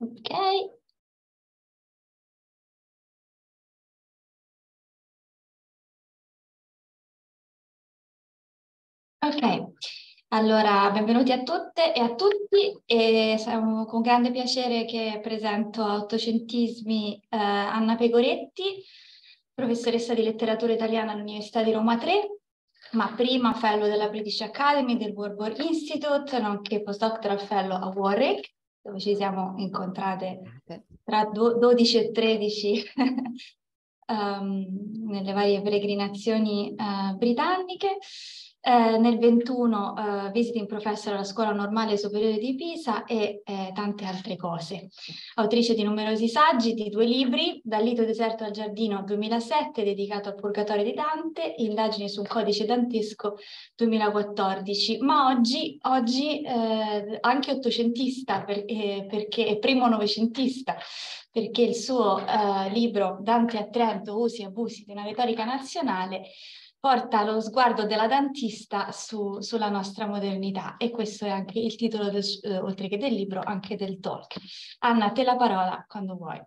Ok. Ok, allora benvenuti a tutte e a tutti e siamo con grande piacere che presento a Ottocentismi eh, Anna Pegoretti, professoressa di letteratura italiana all'Università di Roma 3 ma prima fellow della British Academy del World War Institute, nonché postdoctoral fellow a Warwick, dove ci siamo incontrate esatto. tra 12 e 13 um, ehm, nelle varie peregrinazioni uh, britanniche. Eh, nel 21 eh, visiting professor alla Scuola Normale Superiore di Pisa e eh, tante altre cose. Autrice di numerosi saggi, di due libri, Dal lito deserto al giardino 2007 dedicato al Purgatorio di Dante, Indagini sul codice dantesco 2014, ma oggi, oggi eh, anche ottocentista per, eh, perché, primo novecentista perché il suo libro Dante a Trento, Usi e abusi di una retorica nazionale porta lo sguardo della dentista su, sulla nostra modernità e questo è anche il titolo, del, eh, oltre che del libro, anche del talk. Anna, te la parola quando vuoi.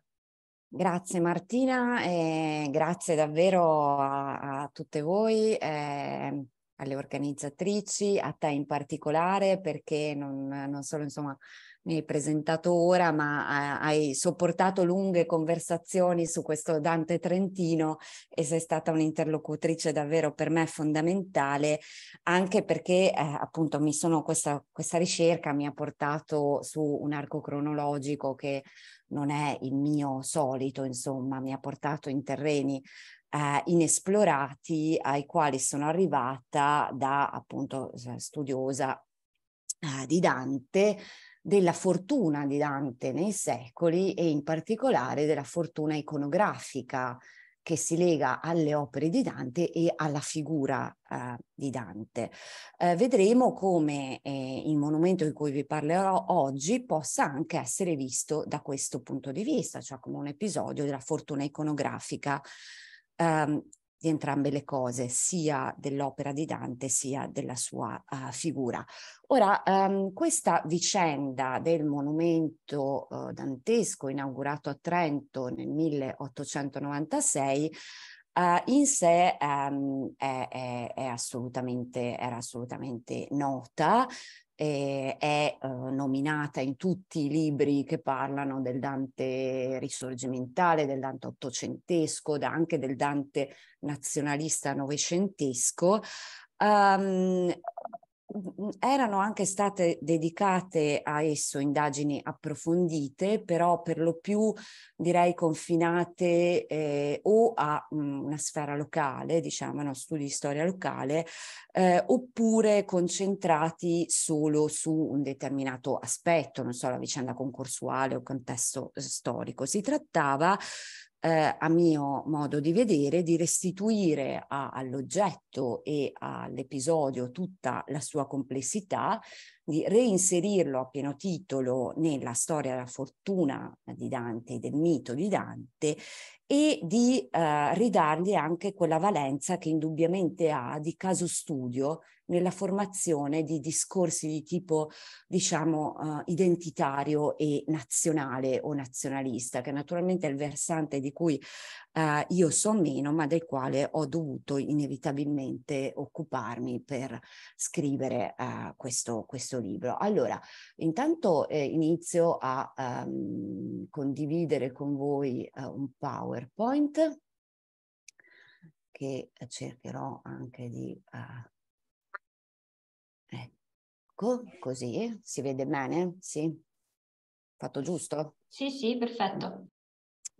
Grazie Martina e grazie davvero a, a tutte voi. Eh alle organizzatrici, a te in particolare, perché non, non solo insomma, mi hai presentato ora, ma eh, hai sopportato lunghe conversazioni su questo Dante Trentino e sei stata un'interlocutrice davvero per me fondamentale, anche perché eh, appunto sono, questa, questa ricerca mi ha portato su un arco cronologico che non è il mio solito, insomma, mi ha portato in terreni eh, inesplorati ai quali sono arrivata da appunto studiosa eh, di Dante della fortuna di Dante nei secoli e in particolare della fortuna iconografica che si lega alle opere di Dante e alla figura eh, di Dante. Eh, vedremo come eh, il monumento di cui vi parlerò oggi possa anche essere visto da questo punto di vista, cioè come un episodio della fortuna iconografica ehm, di entrambe le cose, sia dell'opera di Dante sia della sua uh, figura. Ora, um, questa vicenda del monumento uh, dantesco inaugurato a Trento nel 1896 Uh, eh, in sé um, è, è, è assolutamente, era assolutamente nota, eh, è eh, nominata in tutti i libri che parlano del Dante risorgimentale, del Dante ottocentesco, da, anche del Dante nazionalista novecentesco. Um, erano anche state dedicate a esso indagini approfondite, però per lo più direi confinate eh, o a mh, una sfera locale, diciamo, no, studi di storia locale, eh, oppure concentrati solo su un determinato aspetto, non so, la vicenda concorsuale o contesto eh, storico. Si trattava eh, a mio modo di vedere, di restituire a, all'oggetto e all'episodio tutta la sua complessità, di reinserirlo a pieno titolo nella storia della fortuna di Dante, del mito di Dante, e di eh, ridargli anche quella valenza che indubbiamente ha di caso studio nella formazione di discorsi di tipo, diciamo, eh, identitario e nazionale o nazionalista, che naturalmente è il versante di cui eh, io so meno, ma del quale ho dovuto inevitabilmente occuparmi per scrivere eh, questo, questo, libro. Allora, intanto eh, inizio a um, condividere con voi uh, un PowerPoint che cercherò anche di... Uh, ecco, così si vede bene? Sì. Fatto giusto? Sì, sì, perfetto.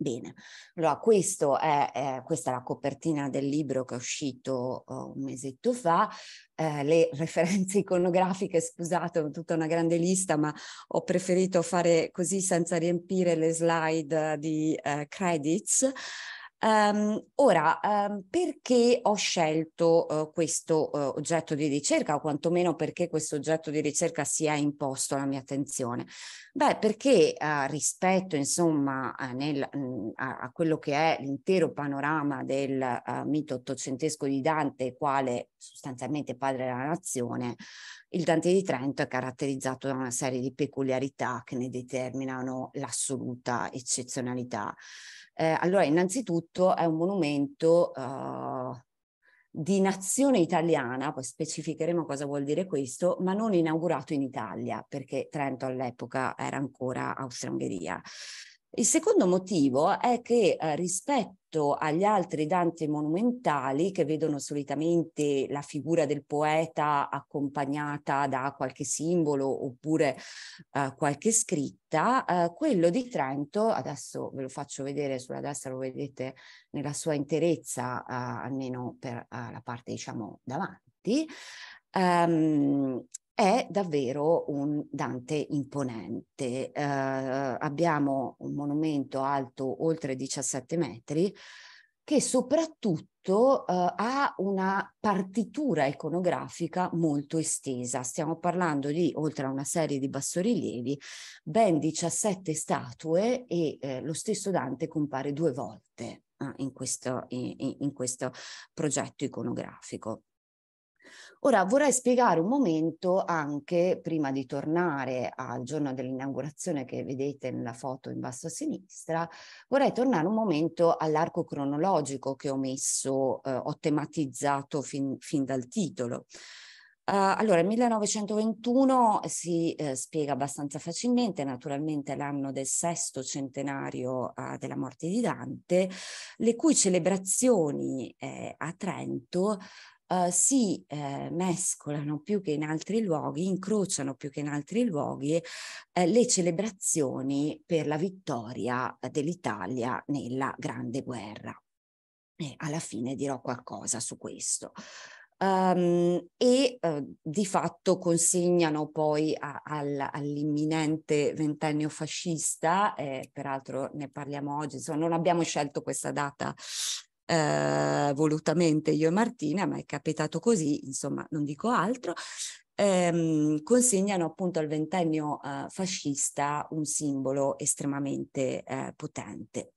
Bene, allora questo è, eh, questa è la copertina del libro che è uscito oh, un mesetto fa, eh, le referenze iconografiche, scusate, ho tutta una grande lista, ma ho preferito fare così senza riempire le slide di eh, credits. Um, ora, um, perché ho scelto uh, questo uh, oggetto di ricerca, o quantomeno perché questo oggetto di ricerca si è imposto alla mia attenzione? Beh, perché uh, rispetto insomma nel, mh, mm, a, a, quello che è l'intero panorama del mito ottocentesco di Dante, quale sostanzialmente padre della nazione, il Dante di Trento è caratterizzato da una serie di peculiarità che ne determinano l'assoluta eccezionalità. Eh, allora, innanzitutto è un monumento uh, di nazione italiana, poi specificheremo cosa vuol dire questo, ma non inaugurato in Italia, perché Trento all'epoca era ancora Austria-Ungheria. Il secondo motivo è che eh, rispetto agli altri Dante monumentali che vedono solitamente la figura del poeta accompagnata da qualche simbolo oppure eh, qualche scritta, eh, quello di Trento, adesso ve lo faccio vedere sulla destra, lo vedete nella sua interezza, eh, almeno per eh, la parte diciamo davanti, ehm, è davvero un Dante imponente. Eh, abbiamo un monumento alto oltre 17 metri che soprattutto eh, ha una partitura iconografica molto estesa. Stiamo parlando di, oltre a una serie di bassorilievi, ben 17 statue e eh, lo stesso Dante compare due volte eh, in questo, in, in questo progetto iconografico. Ora vorrei spiegare un momento anche, prima di tornare al giorno dell'inaugurazione che vedete nella foto in basso a sinistra, vorrei tornare un momento all'arco cronologico che ho messo, eh, ho tematizzato fin, fin dal titolo. Uh, allora, 1921 si eh, spiega abbastanza facilmente, naturalmente l'anno del sesto centenario uh, della morte di Dante, le cui celebrazioni eh, a Trento Uhm, si eh, mescolano più che in altri luoghi, incrociano più che in altri luoghi eh, le celebrazioni per la vittoria ehm, dell'Italia nella Grande Guerra. E alla fine dirò qualcosa su questo. Um, e uh, di fatto consegnano poi a, al, all'imminente ventennio fascista, eh, peraltro ne parliamo oggi, insomma non abbiamo scelto questa data eh, volutamente io e Martina, ma è capitato così, insomma non dico altro, ehm, consegnano appunto al ventennio eh, fascista un simbolo estremamente eh, potente.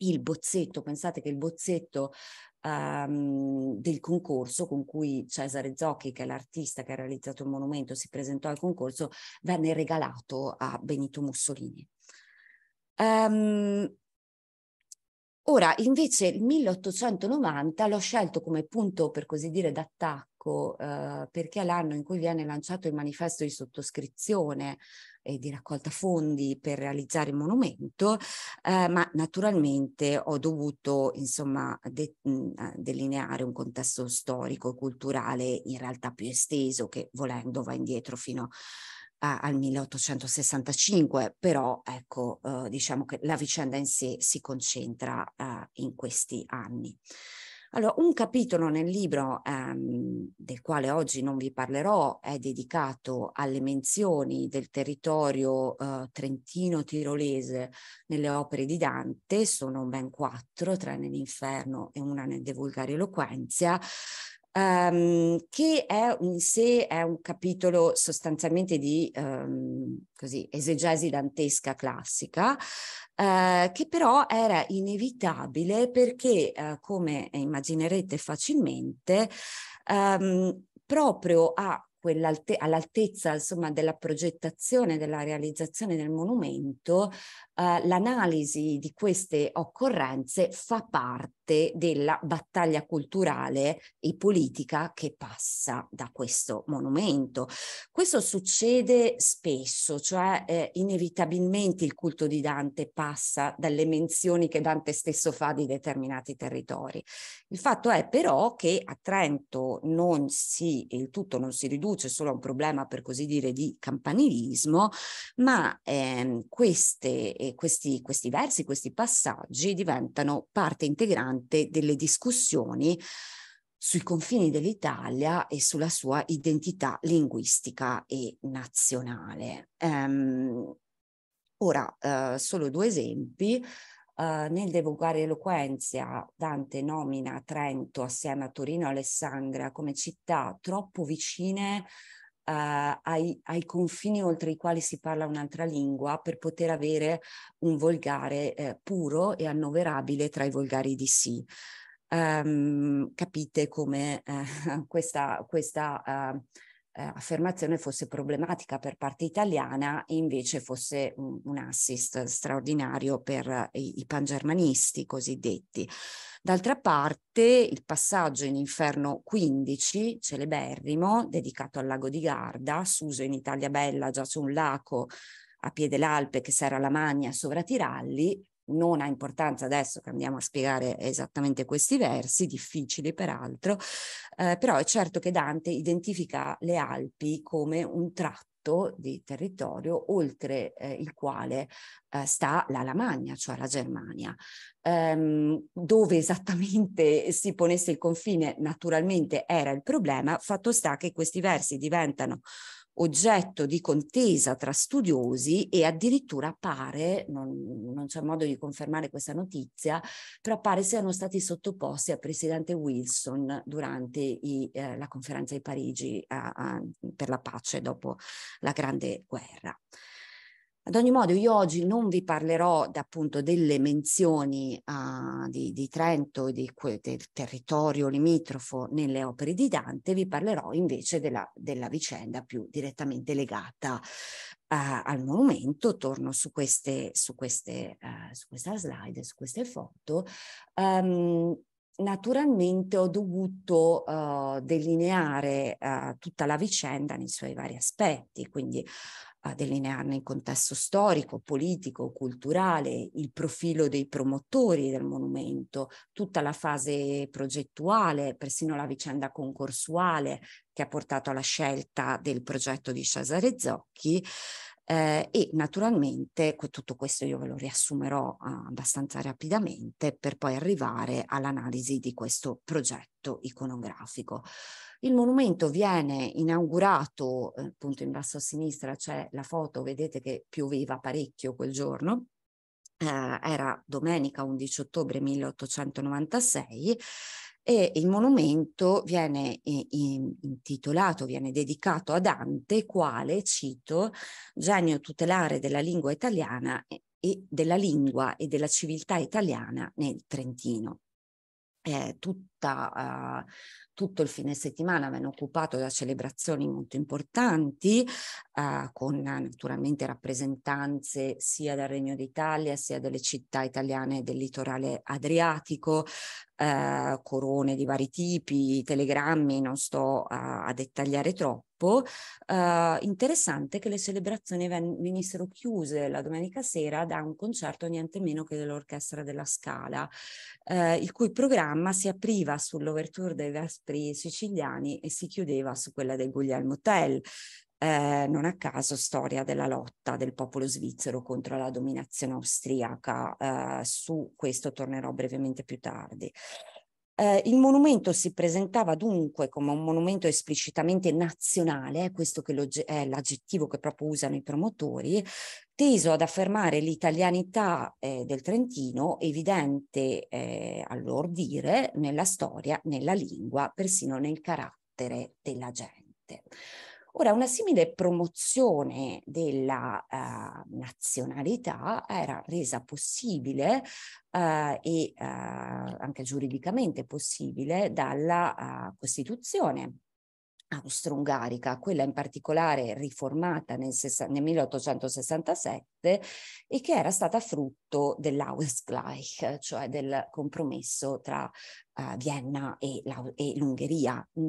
Il bozzetto, pensate che il bozzetto Um, del concorso con cui Cesare Zocchi, che è l'artista che ha realizzato il monumento, si presentò al concorso, venne regalato a Benito Mussolini. Um, Ora, invece, il 1890 l'ho scelto come punto, per così dire, d'attacco, eh, perché è l'anno in cui viene lanciato il manifesto di sottoscrizione e di raccolta fondi per realizzare il monumento, eh, ma naturalmente ho dovuto, insomma, de- mm, delineare un contesto storico e culturale in realtà più esteso che, volendo, va indietro fino a a, al 1865, però ecco, eh, diciamo che la vicenda in sé si concentra eh, in questi anni. Allora, un capitolo nel libro ehm, del quale oggi non vi parlerò è dedicato alle menzioni del territorio eh, trentino-tirolese nelle opere di Dante, sono ben quattro, tre nell'inferno e una nel De Vulgari Eloquenzia, um, che è in sé è un capitolo sostanzialmente di um, così, esegesi dantesca classica, uh, che però era inevitabile perché, uh, come immaginerete facilmente, um, proprio a all'altezza insomma, della progettazione, della realizzazione del monumento, eh, l'analisi di queste occorrenze fa parte della battaglia culturale e politica che passa da questo monumento. Questo succede spesso, cioè eh, inevitabilmente il culto di Dante passa dalle menzioni che Dante stesso fa di determinati territori. Il fatto è però che a Trento non si, il tutto non si riduce solo a un problema per così dire di campanilismo, ma ehm, queste questi, questi versi, questi passaggi diventano parte integrante delle discussioni sui confini dell'Italia e sulla sua identità linguistica e nazionale. Um, ora, uh, solo due esempi. Uh, nel Devogare Eloquenzia Dante nomina Trento assieme a Torino e Alessandria come città troppo vicine eh, ai, ai, confini oltre i quali si parla un'altra lingua per poter avere un volgare eh, puro e annoverabile tra i volgari di sì. Um, capite come eh, questa, questa eh, affermazione fosse problematica per parte italiana e invece fosse un, un assist straordinario per eh, i, i pangermanisti cosiddetti. D'altra parte il passaggio in Inferno 15, celeberrimo, dedicato al lago di Garda, s'uso in Italia Bella già su un lago a piede l'Alpe che Serra La Magna sovra Tiralli, non ha importanza adesso che andiamo a spiegare esattamente questi versi, difficili peraltro, eh, però è certo che Dante identifica le Alpi come un tratto di territorio oltre eh, il quale eh, sta la Lamagna, cioè la Germania. Ehm, dove esattamente si ponesse il confine naturalmente era il problema, fatto sta che questi versi diventano oggetto di contesa tra studiosi e addirittura pare, non, non c'è modo di confermare questa notizia, però pare siano stati sottoposti al presidente Wilson durante i, eh, la conferenza di Parigi a, a, per la pace dopo la Grande Guerra. Ad ogni modo, io oggi non vi parlerò appunto delle menzioni uh, di, di, Trento e di, del territorio limitrofo nelle opere di Dante, vi parlerò invece della, della vicenda più direttamente legata Uh, al monumento, torno su queste, su queste, uh, su questa slide, su queste foto, um, naturalmente ho dovuto uh, delineare uh, tutta la vicenda nei suoi vari aspetti, quindi uh, delinearne il contesto storico, politico, culturale, il profilo dei promotori del monumento, tutta la fase progettuale, persino la vicenda concorsuale che ha portato alla scelta del progetto di Cesare Zocchi eh, e naturalmente tutto questo io ve lo riassumerò ah, abbastanza rapidamente per poi arrivare all'analisi di questo progetto iconografico. Il monumento viene inaugurato, eh, appunto in basso a sinistra c'è la foto, vedete che pioveva parecchio quel giorno, eh, era domenica 11 ottobre 1896 e il monumento viene intitolato, viene dedicato a Dante, quale, cito, genio tutelare della lingua italiana e della lingua e della civiltà italiana nel Trentino eh, tutta, eh, tutto il fine settimana venne occupato da celebrazioni molto importanti, eh, con naturalmente rappresentanze sia del Regno d'Italia sia delle città italiane del litorale adriatico, eh, corone di vari tipi, telegrammi, non sto a dettagliare troppo troppo eh, interessante che le celebrazioni ven- venissero chiuse la domenica sera da un concerto niente meno che dell'Orchestra della Scala, eh, il cui programma si apriva sull'overture dei Vespri siciliani e si chiudeva su quella del Guglielmo Tell. Eh, non a caso storia della lotta del popolo svizzero contro la dominazione austriaca, eh, su questo tornerò brevemente più tardi. Eh, il monumento si presentava dunque come un monumento esplicitamente nazionale, questo che è l'aggettivo che proprio usano i promotori, teso ad affermare l'italianità eh, del Trentino, evidente eh, a loro dire nella storia, nella lingua, persino nel carattere della gente. Ora, una simile promozione della eh, nazionalità era resa possibile eh, e eh, anche giuridicamente possibile dalla eh, Costituzione austro-ungarica, quella in particolare riformata nel, nel, 1867 e che era stata frutto dell'Ausgleich, cioè del compromesso tra uh, Vienna e, e, l'Ungheria, mm,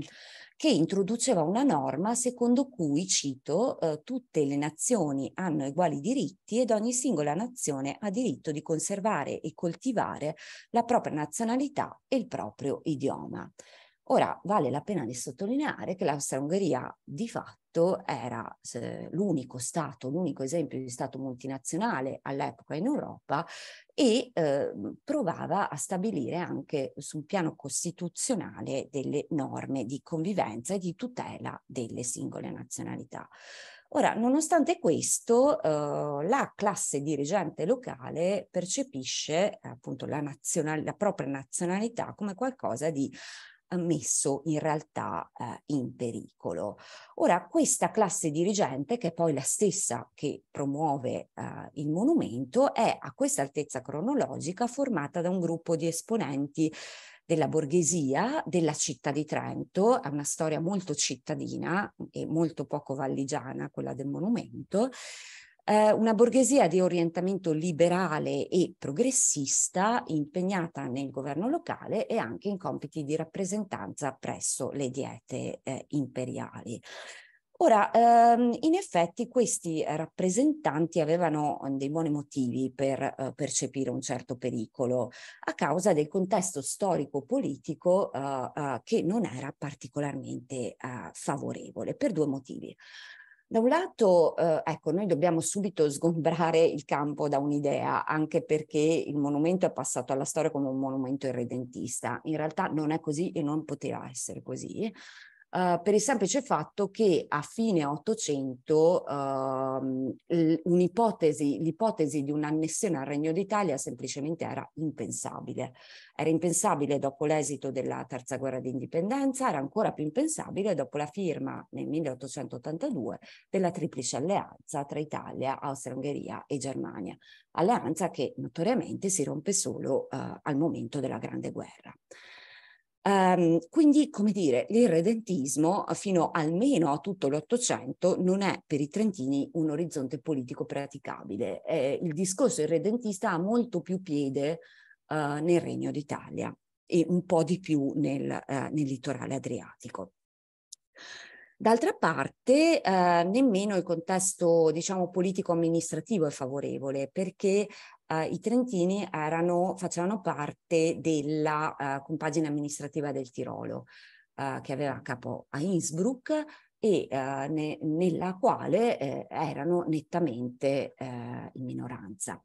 che introduceva una norma secondo cui, cito, uh, tutte le nazioni hanno uguali diritti ed ogni singola nazione ha diritto di conservare e coltivare la propria nazionalità e il proprio idioma. Ora, vale la pena di sottolineare che l'Austria-Ungheria di fatto era l'unico Stato, l'unico esempio di Stato multinazionale all'epoca in Europa e eh, provava a stabilire anche su un piano costituzionale delle norme di convivenza e di tutela delle singole nazionalità. Ora, nonostante questo, eh, la classe dirigente locale percepisce appunto la, la, propria nazionalità come qualcosa di messo in realtà eh, in pericolo. Ora, questa classe dirigente, che è poi la stessa che promuove eh, il monumento, è a questa altezza cronologica formata da un gruppo di esponenti della borghesia, della città di Trento, è una storia molto cittadina e molto poco valligiana quella del monumento, eh, una borghesia di orientamento liberale e progressista impegnata nel governo locale e anche in compiti di rappresentanza presso le diete eh, imperiali. Ora, ehm, in effetti questi rappresentanti avevano eh, dei buoni motivi per eh, percepire un certo pericolo a causa del contesto storico-politico eh, eh, che non era particolarmente eh, favorevole per due motivi. Da un lato, eh, ecco, noi dobbiamo subito sgombrare il campo da un'idea, anche perché il monumento è passato alla storia come un monumento irredentista. In realtà non è così e non poteva essere così. Uh, per il semplice fatto che a fine 800 ehm, uh, l'ipotesi di un'annessione al Regno d'Italia semplicemente era impensabile. Era impensabile dopo l'esito della terza guerra d'indipendenza, era ancora più impensabile dopo la firma nel 1882 della triplice alleanza tra Italia, Austria-Ungheria e Germania, alleanza che notoriamente si rompe solo uh, al momento della Grande Guerra. Um, quindi, come dire, l'irredentismo eh, fino almeno a tutto l'Ottocento non è per i trentini un orizzonte politico praticabile. Eh, il discorso irredentista ha molto più piede uh, nel Regno d'Italia e un po' di più nel, uh, nel litorale adriatico. D'altra parte, eh, nemmeno il contesto, diciamo, politico-amministrativo è favorevole, perché Uh, i trentini erano, facevano parte della uh, compagine amministrativa del Tirolo, uh, che aveva capo a Innsbruck e ne, nella quale erano nettamente in minoranza.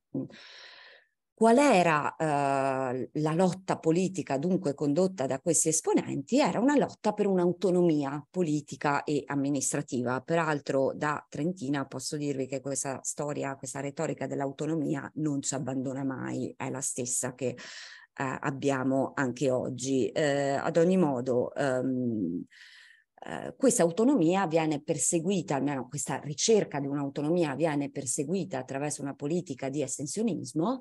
Qual era eh, la lotta politica dunque condotta da questi esponenti? Era una lotta per un'autonomia politica e amministrativa. Peraltro da Trentina posso dirvi che questa storia, questa retorica dell'autonomia non ci abbandona mai, è la stessa che eh, abbiamo anche oggi. Eh, ad ogni modo... Ehm, Uh, questa autonomia viene perseguita, almeno questa ricerca di un'autonomia viene perseguita attraverso una politica di estensionismo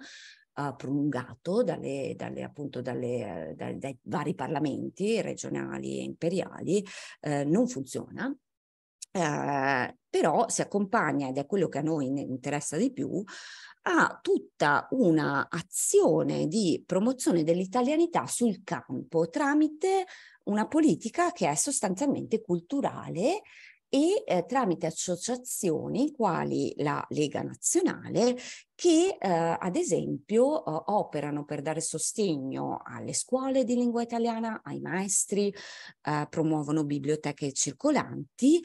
uh, prolungato dalle, dalle, appunto, dalle, eh, da, dai vari parlamenti regionali e imperiali, uh, non funziona. Uh, però si accompagna, ed è quello che a noi interessa di più, ha tutta una azione di promozione dell'italianità sul campo tramite una politica che è sostanzialmente culturale e eh, tramite associazioni quali la Lega Nazionale che eh, ad esempio eh, operano per dare sostegno alle scuole di lingua italiana, ai maestri, eh, promuovono biblioteche circolanti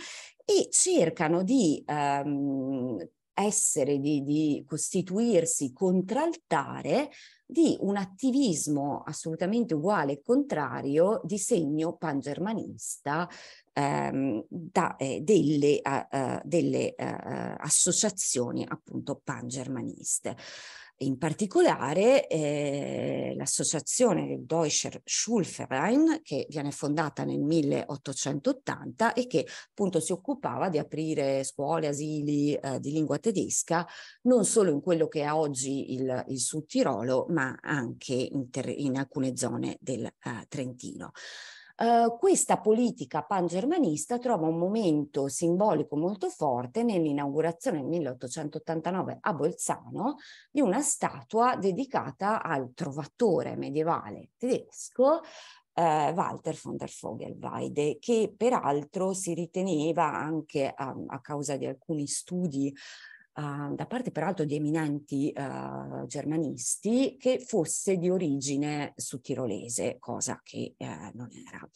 e cercano di ehm, essere, di, di costituirsi contraltare di un attivismo assolutamente uguale e contrario di segno pangermanista ehm, da eh, delle, uh, delle uh, associazioni appunto pangermaniste. In particolare eh, l'associazione del Deutscher Schulverein che viene fondata nel 1880 e che appunto si occupava di aprire scuole, asili eh, di lingua tedesca non solo in quello che è oggi il, il Sud Tirolo ma anche in, in, alcune zone del eh, Trentino eh, questa politica pangermanista trova un momento simbolico molto forte nell'inaugurazione nel 1889 a Bolzano di una statua dedicata al trovatore medievale tedesco eh, Walter von der Vogelweide, che peraltro si riteneva anche a, uhm, a causa di alcuni studi Ehm, da parte peraltro di eminenti uh, germanisti, che fosse di origine sudtirolese, cosa che uh, non era.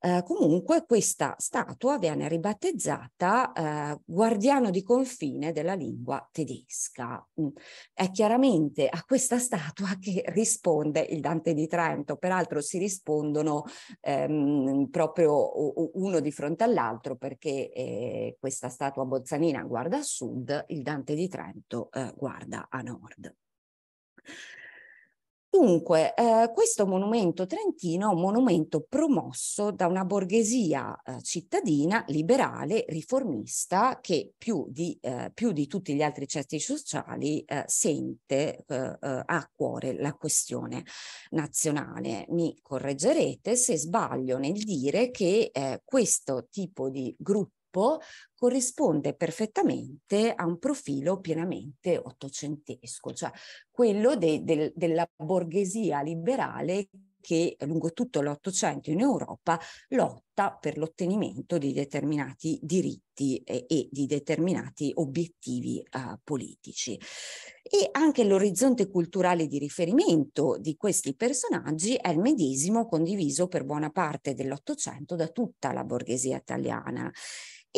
Ehm, comunque questa statua viene ribattezzata eh, guardiano di confine della lingua tedesca. Mm. È chiaramente a questa statua che risponde il Dante di Trento, peraltro si rispondono ehm, proprio uno di fronte all'altro perché eh, questa statua bozzanina guarda a sud, il Dante di Trento eh, guarda a nord. Dunque, eh, questo monumento trentino è un monumento promosso da una borghesia eh, cittadina, liberale, riformista, che più di, eh, più di tutti gli altri cesti sociali eh, sente eh, eh, a cuore la questione nazionale. Mi correggerete se sbaglio nel dire che questo tipo di gruppo gruppo corrisponde perfettamente a un profilo pienamente ottocentesco, cioè quello de, de, della borghesia liberale che lungo tutto l'Ottocento in Europa lotta per l'ottenimento di determinati diritti e, e di determinati obiettivi uh, politici. E anche l'orizzonte culturale di riferimento di questi personaggi è il medesimo condiviso per buona parte dell'Ottocento da tutta la borghesia italiana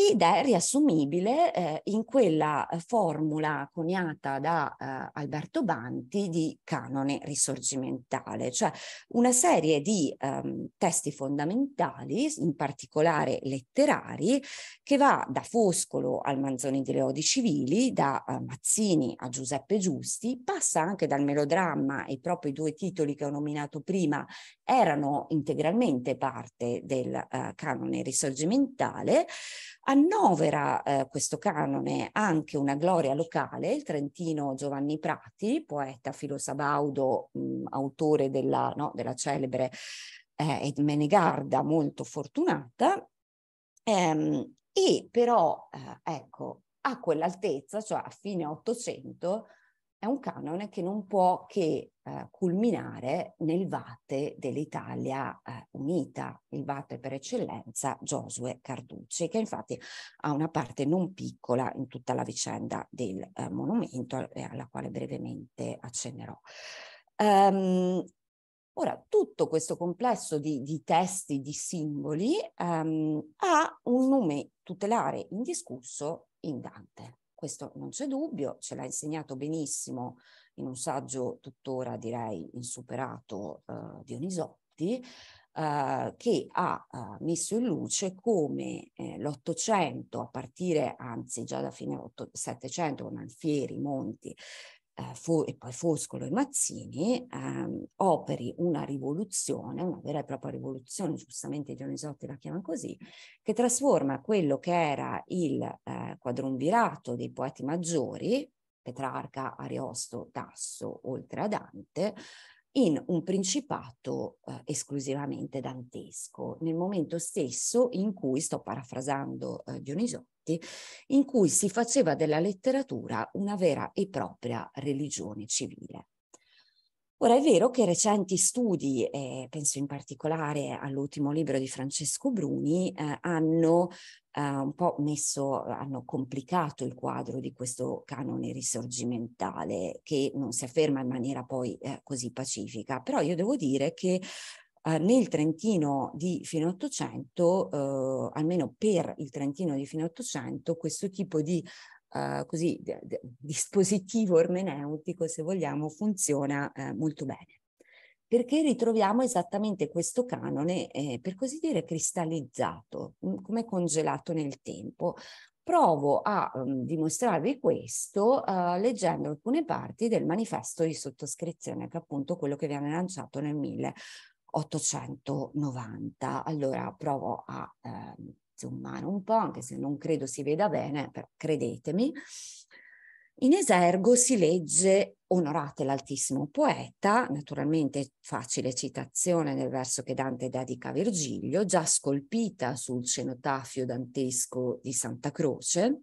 ed è riassumibile eh, in quella eh, formula coniata da eh, Alberto Banti di canone risorgimentale, cioè una serie di ehm, testi fondamentali, in particolare letterari, che va da Foscolo al Manzoni delle Odi Civili, da eh, Mazzini a Giuseppe Giusti, passa anche dal melodramma e proprio i due titoli che ho nominato prima erano integralmente parte del eh, canone risorgimentale, Annovera eh, questo canone anche una gloria locale, il trentino Giovanni Prati, poeta filosabaudo, mh, mm, autore della, no, della celebre eh, Edmenegarda molto fortunata, ehm, e però, eh, ecco, a quell'altezza, cioè a fine Ottocento, è un canone che non può che eh, culminare nel vate dell'Italia eh, unita, il vate per eccellenza Giosuè Carducci, che infatti ha una parte non piccola in tutta la vicenda del eh, monumento, eh, alla quale brevemente accennerò. Um, Ora, tutto questo complesso di, di testi, di simboli, um, ha un nome tutelare indiscusso in Dante questo non c'è dubbio, ce l'ha insegnato benissimo in un saggio tuttora direi insuperato eh, di Onisotti, eh, che ha eh, messo in luce come eh, l'Ottocento, a partire anzi già da fine Settecento con Alfieri, Monti eh, e poi Foscolo e Mazzini, ehm, operi una rivoluzione, una vera e propria rivoluzione, giustamente Dionisotti la chiama così, che trasforma quello che era il eh, quadronvirato dei poeti maggiori, Petrarca, Ariosto, Tasso, oltre a Dante, in un principato eh, esclusivamente dantesco, nel momento stesso in cui, sto parafrasando eh, Dionisotti, in cui si faceva della letteratura una vera e propria religione civile. Ora è vero che recenti studi, eh, penso in particolare all'ultimo libro di Francesco Bruni, eh, hanno eh, un po' messo, hanno complicato il quadro di questo canone risorgimentale che non si afferma in maniera poi eh, così pacifica, però io devo dire che Uh, nel Trentino di fine Ottocento, uh, almeno per il Trentino di fine Ottocento, questo tipo di eh, così de, de, dispositivo ermeneutico, se vogliamo, funziona eh, molto bene. Perché ritroviamo esattamente questo canone, eh, per così dire, cristallizzato, mm, come congelato nel tempo. Provo a um, dimostrarvi questo uh, leggendo alcune parti del manifesto di sottoscrizione, che è appunto quello che viene lanciato nel 1890. Allora provo a eh, umano, un po', anche se non credo si veda bene, però credetemi. In esergo si legge Onorate l'altissimo poeta, naturalmente facile citazione nel verso che Dante dedica a Virgilio, già scolpita sul cenotafio dantesco di Santa Croce,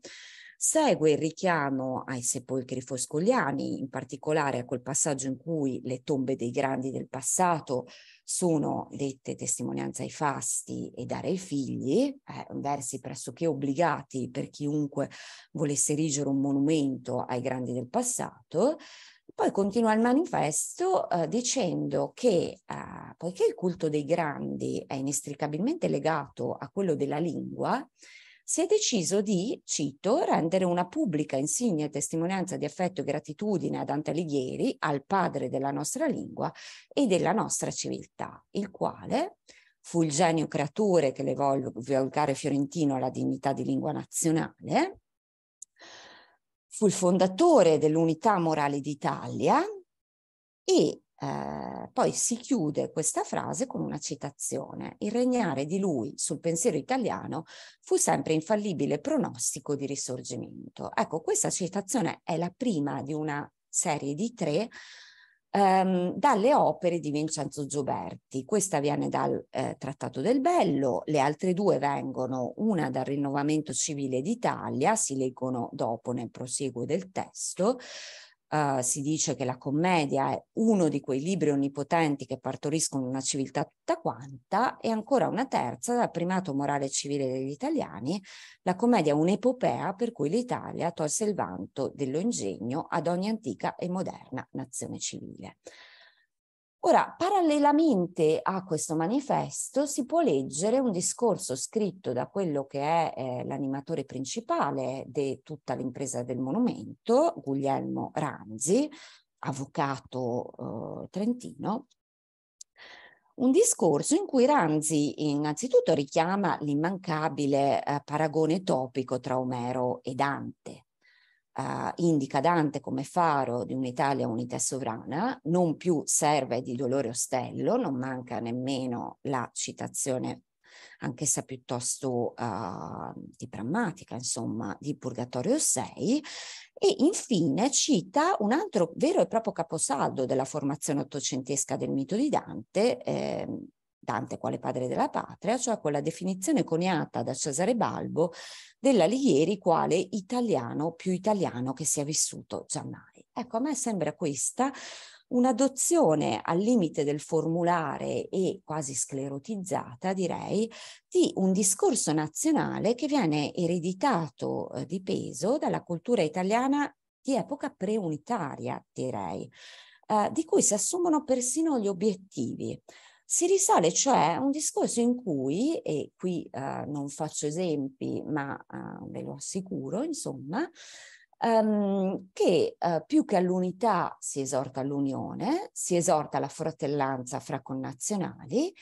segue il richiamo ai sepolcri foscoliani, in particolare a quel passaggio in cui le tombe dei grandi del passato sono dette testimonianza ai fasti e dare ai figli, eh, versi pressoché obbligati per chiunque volesse erigere un monumento ai grandi del passato. Poi continua il manifesto eh, dicendo che eh, poiché il culto dei grandi è inestricabilmente legato a quello della lingua, si è deciso di, cito, rendere una pubblica insigne testimonianza di affetto e gratitudine a Dante Alighieri, al padre della nostra lingua e della nostra civiltà, il quale fu il genio creatore che levò il volgare fiorentino alla dignità di lingua nazionale, fu il fondatore dell'unità morale d'Italia e eh, poi si chiude questa frase con una citazione. Il regnare di lui sul pensiero italiano fu sempre infallibile pronostico di risorgimento. Ecco, questa citazione è la prima di una serie di tre ehm, dalle opere di Vincenzo Gioberti. Questa viene dal eh, Trattato del Bello, le altre due vengono una dal Rinnovamento Civile d'Italia, si leggono dopo nel proseguo del testo, Uh, si dice che la commedia è uno di quei libri onnipotenti che partoriscono una civiltà tutta quanta, e ancora una terza dal primato morale civile degli italiani, la commedia è un'epopea per cui l'Italia tolse il vanto dello ingegno ad ogni antica e moderna nazione civile. Ora, parallelamente a questo manifesto si può leggere un discorso scritto da quello che è eh, l'animatore principale di tutta l'impresa del monumento, Guglielmo Ranzi, avvocato eh, trentino, un discorso in cui Ranzi innanzitutto richiama l'immancabile eh, paragone topico tra Omero e Dante, uh, indica Dante come faro di un'Italia unita e sovrana, non più serve di dolore ostello, non manca nemmeno la citazione anch'essa piuttosto uh, di prammatica, insomma, di Purgatorio 6, e infine cita un altro vero e proprio caposaldo della formazione ottocentesca del mito di Dante, eh, Dante quale padre della patria, cioè quella definizione coniata da Cesare Balbo dell'Alighieri quale italiano più italiano che sia vissuto già mai. Ecco, a me sembra questa un'adozione al limite del formulare e quasi sclerotizzata, direi, di un discorso nazionale che viene ereditato eh, di peso dalla cultura italiana di epoca preunitaria, direi, eh, di cui si assumono persino gli obiettivi. Si risale cioè a un discorso in cui, e qui eh, non faccio esempi, ma eh, ve lo assicuro, insomma, ehm, che eh, più che all'unità si esorta all'unione, si esorta alla fratellanza fra connazionali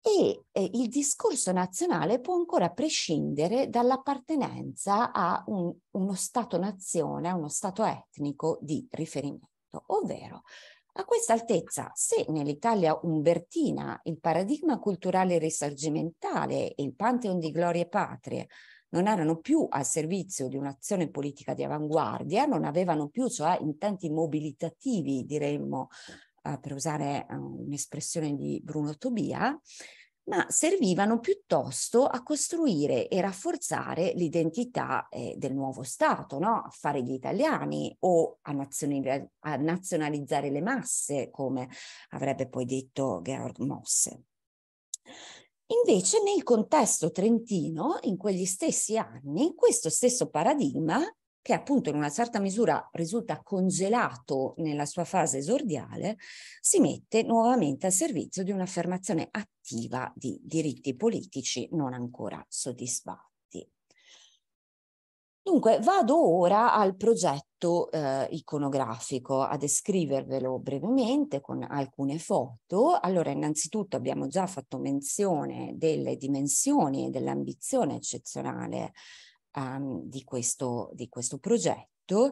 e eh, il discorso nazionale può ancora prescindere dall'appartenenza a un, uno Stato-nazione, a uno Stato etnico di riferimento, ovvero a questa altezza, se nell'Italia umbertina il paradigma culturale risorgimentale e il pantheon di glorie patrie non erano più al servizio di un'azione politica di avanguardia, non avevano più cioè intenti mobilitativi, diremmo, eh, per usare eh, un'espressione di Bruno Tobia, ma servivano piuttosto a costruire e rafforzare l'identità eh, del nuovo Stato, no? a fare gli italiani o a, a nazionalizzare le masse, come avrebbe poi detto Georg Mosse. Invece nel contesto trentino, in quegli stessi anni, questo stesso paradigma, che appunto in una certa misura risulta congelato nella sua fase esordiale, si mette nuovamente al servizio di un'affermazione attiva attiva di diritti politici non ancora soddisfatti. Dunque vado ora al progetto eh, iconografico a descrivervelo brevemente con alcune foto. Allora innanzitutto abbiamo già fatto menzione delle dimensioni e dell'ambizione eccezionale um, di, questo, di questo progetto.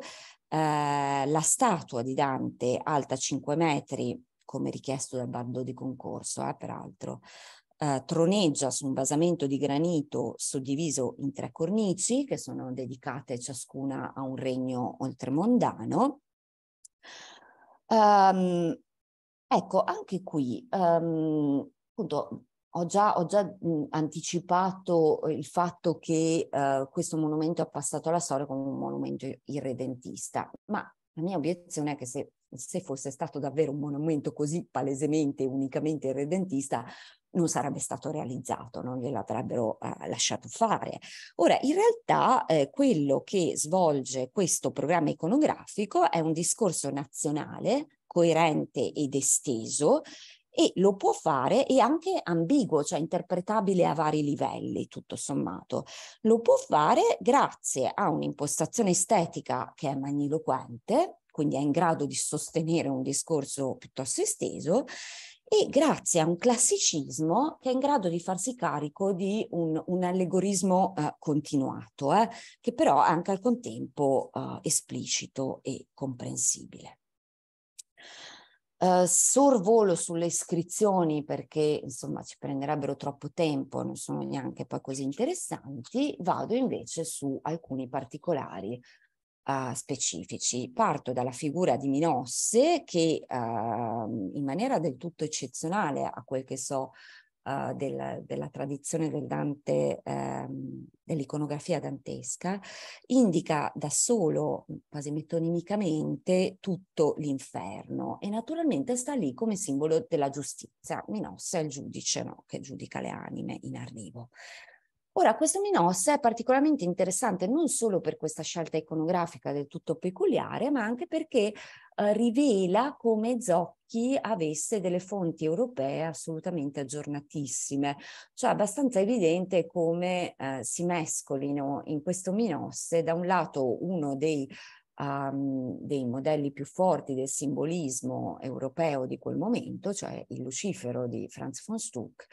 Eh, la statua di Dante alta 5 metri come richiesto dal bando di concorso, eh, peraltro, eh, troneggia su un basamento di granito suddiviso in tre cornici che sono dedicate ciascuna a un regno oltremondano. Um, ecco, anche qui, um, appunto, ho già, ho già anticipato il fatto che uh, questo monumento è passato alla storia come un monumento irredentista, ma la mia obiezione è che se se fosse stato davvero un monumento così palesemente e unicamente irredentista non sarebbe stato realizzato, non gliel'avrebbero eh, lasciato fare. Ora, in realtà eh, quello che svolge questo programma iconografico è un discorso nazionale, coerente ed esteso, e lo può fare e anche ambiguo, cioè interpretabile a vari livelli, tutto sommato. Lo può fare grazie a un'impostazione estetica che è magniloquente, quindi è in grado di sostenere un discorso piuttosto esteso, e grazie a un classicismo che è in grado di farsi carico di un, un allegorismo eh, continuato, eh, che però è anche al contempo eh, esplicito e comprensibile. Uh, eh, sorvolo sulle iscrizioni perché insomma ci prenderebbero troppo tempo, non sono neanche poi così interessanti, vado invece su alcuni particolari uh, specifici. Parto dalla figura di Minosse che uh, in maniera del tutto eccezionale a quel che so uh, del, della tradizione del Dante, um, dell'iconografia dantesca, indica da solo, quasi metonimicamente, tutto l'inferno e naturalmente sta lì come simbolo della giustizia. Minosse è il giudice no? che giudica le anime in arrivo. Ora, questo Minossa è particolarmente interessante non solo per questa scelta iconografica del tutto peculiare, ma anche perché eh, rivela come Zocchi avesse delle fonti europee assolutamente aggiornatissime, cioè è abbastanza evidente come eh, si mescolino in questo Minosse da un lato uno dei um, dei modelli più forti del simbolismo europeo di quel momento, cioè il Lucifero di Franz von Stuck,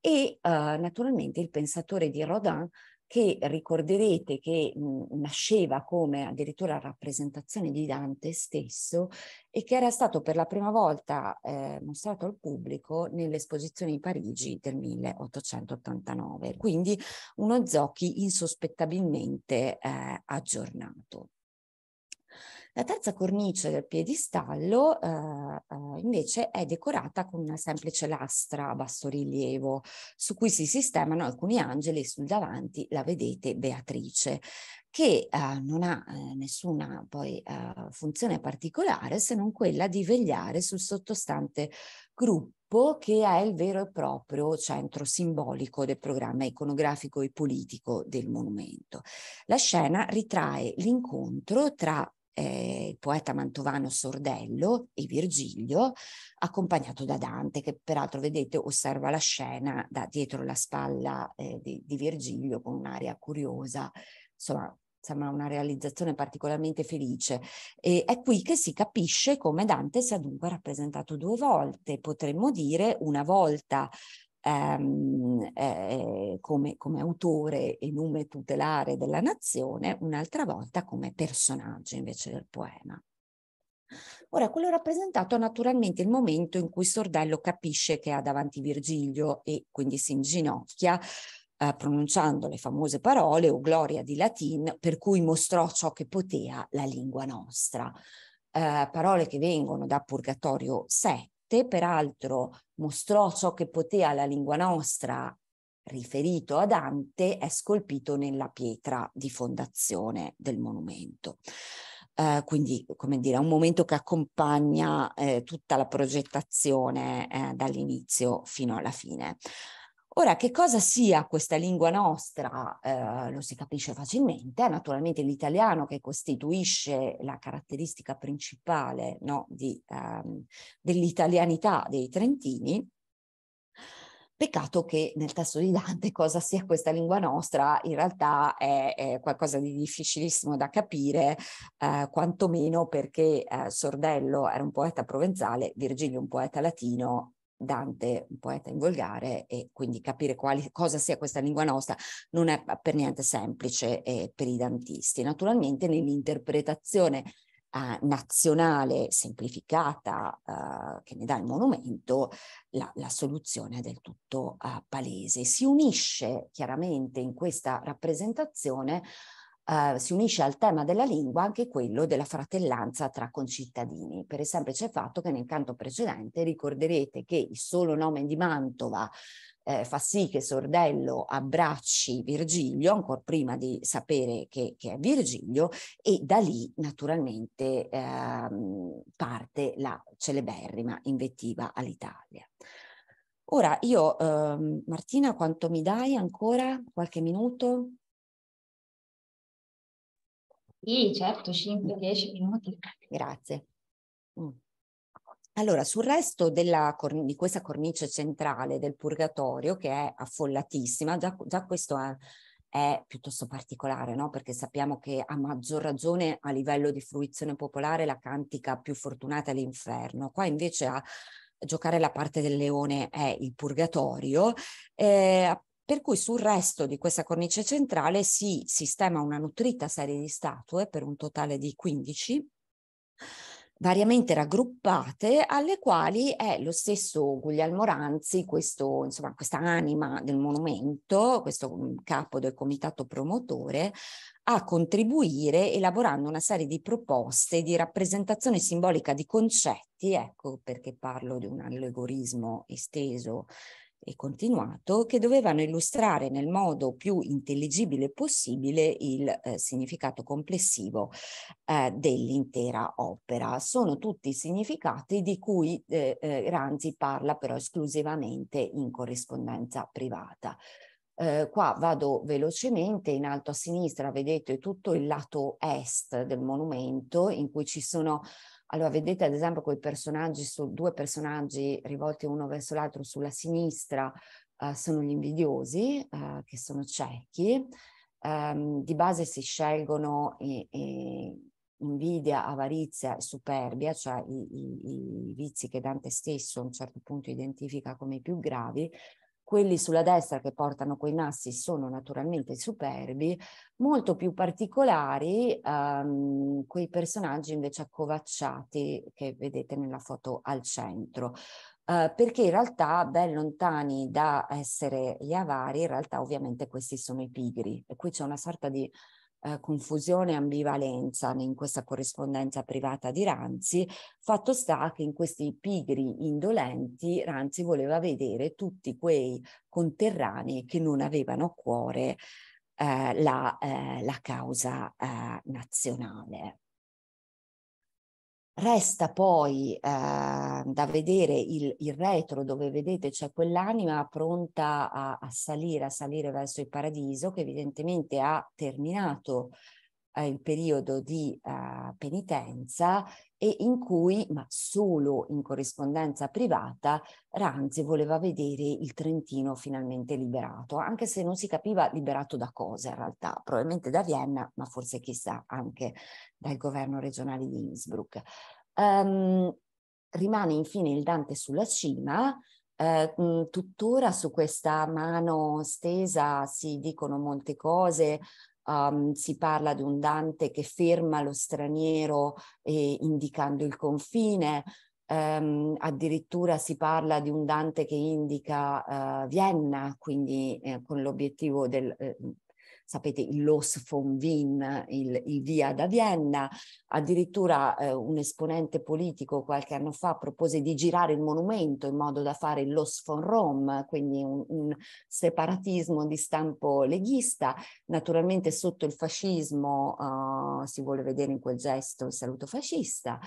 e uh, naturalmente il pensatore di Rodin che ricorderete che mm, nasceva come addirittura rappresentazione di Dante stesso e che era stato per la prima volta eh, mostrato al pubblico nell'esposizione di Parigi del 1889, quindi uno Zocchi insospettabilmente eh, aggiornato. La terza cornice del piedistallo eh, eh, invece è decorata con una semplice lastra a basso rilievo su cui si sistemano alcuni angeli e sul davanti la vedete Beatrice che eh, non ha eh, nessuna poi eh, funzione particolare se non quella di vegliare sul sottostante gruppo che è il vero e proprio centro simbolico del programma iconografico e politico del monumento. La scena ritrae l'incontro tra eh, il poeta mantovano Sordello e Virgilio, accompagnato da Dante, che peraltro vedete osserva la scena da dietro la spalla eh, di, di Virgilio con un'aria curiosa, insomma sembra una realizzazione particolarmente felice. E è qui che si capisce come Dante sia dunque rappresentato due volte, potremmo dire una volta ehm, eh, eh, come, come, autore e nome tutelare della nazione, un'altra volta come personaggio invece del poema. Ora, quello rappresentato è naturalmente il momento in cui Sordello capisce che ha davanti Virgilio e quindi si inginocchia eh, pronunciando le famose parole o gloria di latin per cui mostrò ciò che poteva la lingua nostra. Eh, parole che vengono da Purgatorio 7 te peraltro mostrò ciò che poteva la lingua nostra riferito a Dante, è scolpito nella pietra di fondazione del monumento. Eh, quindi, come dire, è un momento che accompagna eh, tutta la progettazione eh, dall'inizio fino alla fine. Ora, che cosa sia questa lingua nostra eh, lo si capisce facilmente, eh, naturalmente l'italiano che costituisce la caratteristica principale no, ehm, dell'italianità dei trentini, Peccato che nel testo di Dante cosa sia questa lingua nostra in realtà è, è qualcosa di difficilissimo da capire, eh, quantomeno perché eh, Sordello era un poeta provenzale, Virgilio un poeta latino, Dante, un poeta in volgare, e quindi capire quali, cosa sia questa lingua nostra non è per niente semplice eh, per i dantisti. Naturalmente nell'interpretazione eh, nazionale semplificata eh, che ne dà il monumento, la, la soluzione è del tutto eh, palese. Si unisce chiaramente in questa rappresentazione eh, si unisce al tema della lingua anche quello della fratellanza tra concittadini, per esempio c'è il fatto che nel canto precedente ricorderete che il solo nome di Mantova eh, fa sì che Sordello abbracci Virgilio, ancora prima di sapere che, che è Virgilio, e da lì naturalmente ehm, parte la celeberrima invettiva all'Italia. Ora io, ehm, Martina, quanto mi dai ancora? Qualche minuto? Sì, certo, 5-10 minuti. Grazie. Mm. Allora, sul resto della, di questa cornice centrale del purgatorio, che è affollatissima, già, già questo è, è, piuttosto particolare, no? perché sappiamo che a maggior ragione a livello di fruizione popolare la cantica più fortunata è l'inferno. Qua invece a giocare la parte del leone è il purgatorio, eh, per cui sul resto di questa cornice centrale si sistema una nutrita serie di statue per un totale di 15 variamente raggruppate, alle quali è lo stesso Guglielmo Ranzi, questo, insomma, questa anima del monumento, questo mm, capo del comitato promotore, a contribuire elaborando una serie di proposte di rappresentazione simbolica di concetti, ecco perché parlo di un allegorismo esteso e continuato che dovevano illustrare nel modo più intelligibile possibile il eh, significato complessivo eh, dell'intera opera. Sono tutti significati di cui eh, eh, Ranzi parla però esclusivamente in corrispondenza privata. Eh, qua vado velocemente, in alto a sinistra vedete tutto il lato est del monumento in cui ci sono allora, vedete ad esempio quei personaggi, su, due personaggi rivolti uno verso l'altro sulla sinistra, uh, sono gli invidiosi, uh, che sono ciechi, um, di base si scelgono e, e invidia, avarizia e superbia, cioè i, i, i vizi che Dante stesso a un certo punto identifica come i più gravi, quelli sulla destra che portano quei massi sono naturalmente superbi, molto più particolari um, quei personaggi invece accovacciati che vedete nella foto al centro. Uh, perché in realtà ben lontani da essere gli avari, in realtà ovviamente questi sono i pigri e qui c'è una sorta di eh, confusione e ambivalenza in questa corrispondenza privata di Ranzi, fatto sta che in questi pigri indolenti Ranzi voleva vedere tutti quei conterranei che non avevano a cuore eh, la, eh, la, causa eh, nazionale. Resta poi eh, da vedere il, il, retro dove vedete c'è quell'anima pronta a, a, salire, a salire verso il paradiso che evidentemente ha terminato eh, il periodo di eh, penitenza e in cui, ma solo in corrispondenza privata, Ranzi voleva vedere il Trentino finalmente liberato, anche se non si capiva liberato da cosa in realtà, probabilmente da Vienna, ma forse chissà anche dal governo regionale di Innsbruck. Um, rimane infine il Dante sulla cima, eh, tuttora su questa mano stesa si dicono molte cose, um, si parla di un Dante che ferma lo straniero eh, indicando il confine, Um, addirittura si parla di un Dante che indica uh, Vienna, quindi eh, con l'obiettivo del, eh, sapete il Los von Wien, il, il via da Vienna, addirittura eh, un esponente politico qualche anno fa propose di girare il monumento in modo da fare il Los von Rom, quindi un, un separatismo di stampo leghista, naturalmente sotto il fascismo eh, si vuole vedere in quel gesto il saluto fascista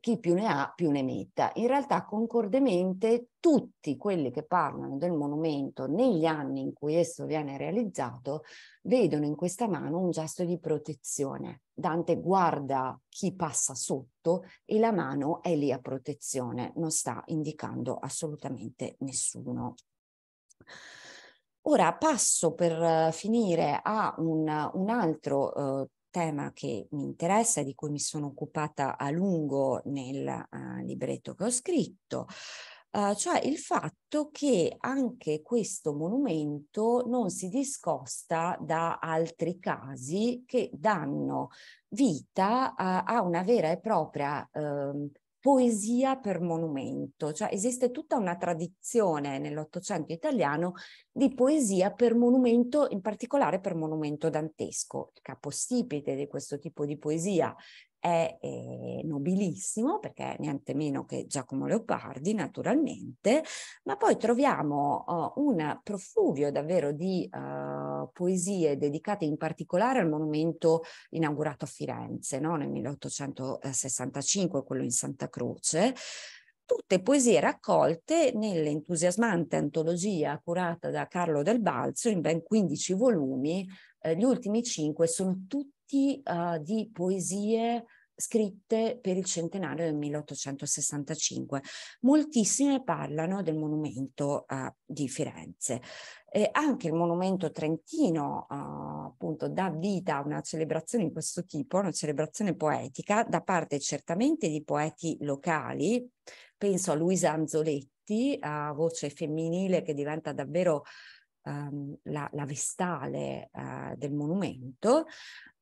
chi più ne ha più ne metta. In realtà concordemente tutti quelli che parlano del monumento negli anni in cui esso viene realizzato vedono in questa mano un gesto di protezione. Dante guarda chi passa sotto e la mano è lì a protezione, non sta indicando assolutamente nessuno. Ora passo per eh, finire a un, un altro eh, tema che mi interessa e di cui mi sono occupata a lungo nel uh, libretto che ho scritto, uh, cioè il fatto che anche questo monumento non si discosta da altri casi che danno vita a, a una vera e propria ehm, poesia per monumento, cioè esiste tutta una tradizione nell'Ottocento italiano di poesia per monumento, in particolare per monumento dantesco. Il capostipite di questo tipo di poesia è eh, nobilissimo perché niente meno che Giacomo Leopardi naturalmente, ma poi troviamo oh, un profluvio davvero di uh, poesie dedicate in particolare al monumento inaugurato a Firenze no? nel 1865, quello in Santa Croce, tutte poesie raccolte nell'entusiasmante antologia curata da Carlo Del Balzo in ben 15 volumi, eh, gli ultimi 5 sono tutti raccolti uh, eh, di poesie scritte per il centenario del 1865. Moltissime parlano del monumento uh, di Firenze. Eh, anche il monumento trentino uh, appunto dà vita a una celebrazione di questo tipo, una celebrazione poetica da parte certamente di poeti locali, penso a Luisa Anzoletti, a voce femminile che diventa davvero um, la, la, vestale uh, del monumento,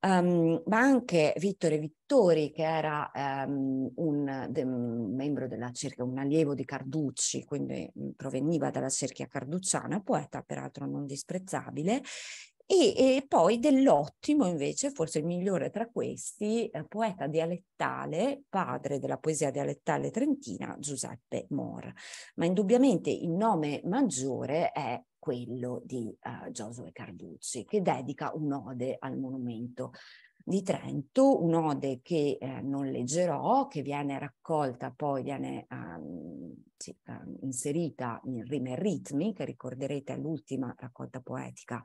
um, ma anche Vittore Vittori, che era um, un, de, un, membro della cerchia, un allievo di Carducci, quindi proveniva dalla cerchia carducciana, poeta peraltro non disprezzabile, e, e poi dell'ottimo, invece, forse il migliore tra questi, eh, poeta dialettale, padre della poesia dialettale trentina, Giuseppe Mor. Ma indubbiamente il nome maggiore è quello di uh, Giosuè Carducci, che dedica un'ode al monumento di Trento, un'ode che eh, non leggerò, che viene raccolta, poi viene um, sì, um, inserita in Rime Ritmi, che ricorderete è l'ultima raccolta poetica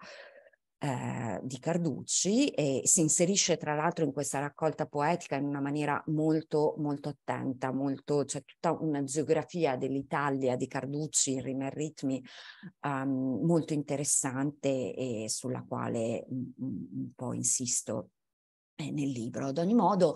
eh, di Carducci e si inserisce tra l'altro in questa raccolta poetica in una maniera molto molto attenta, molto, c'è cioè, tutta una geografia dell'Italia di Carducci in rime e ritmi um, molto interessante e sulla quale un, mm, mm, un po' insisto eh, nel libro. Ad ogni modo,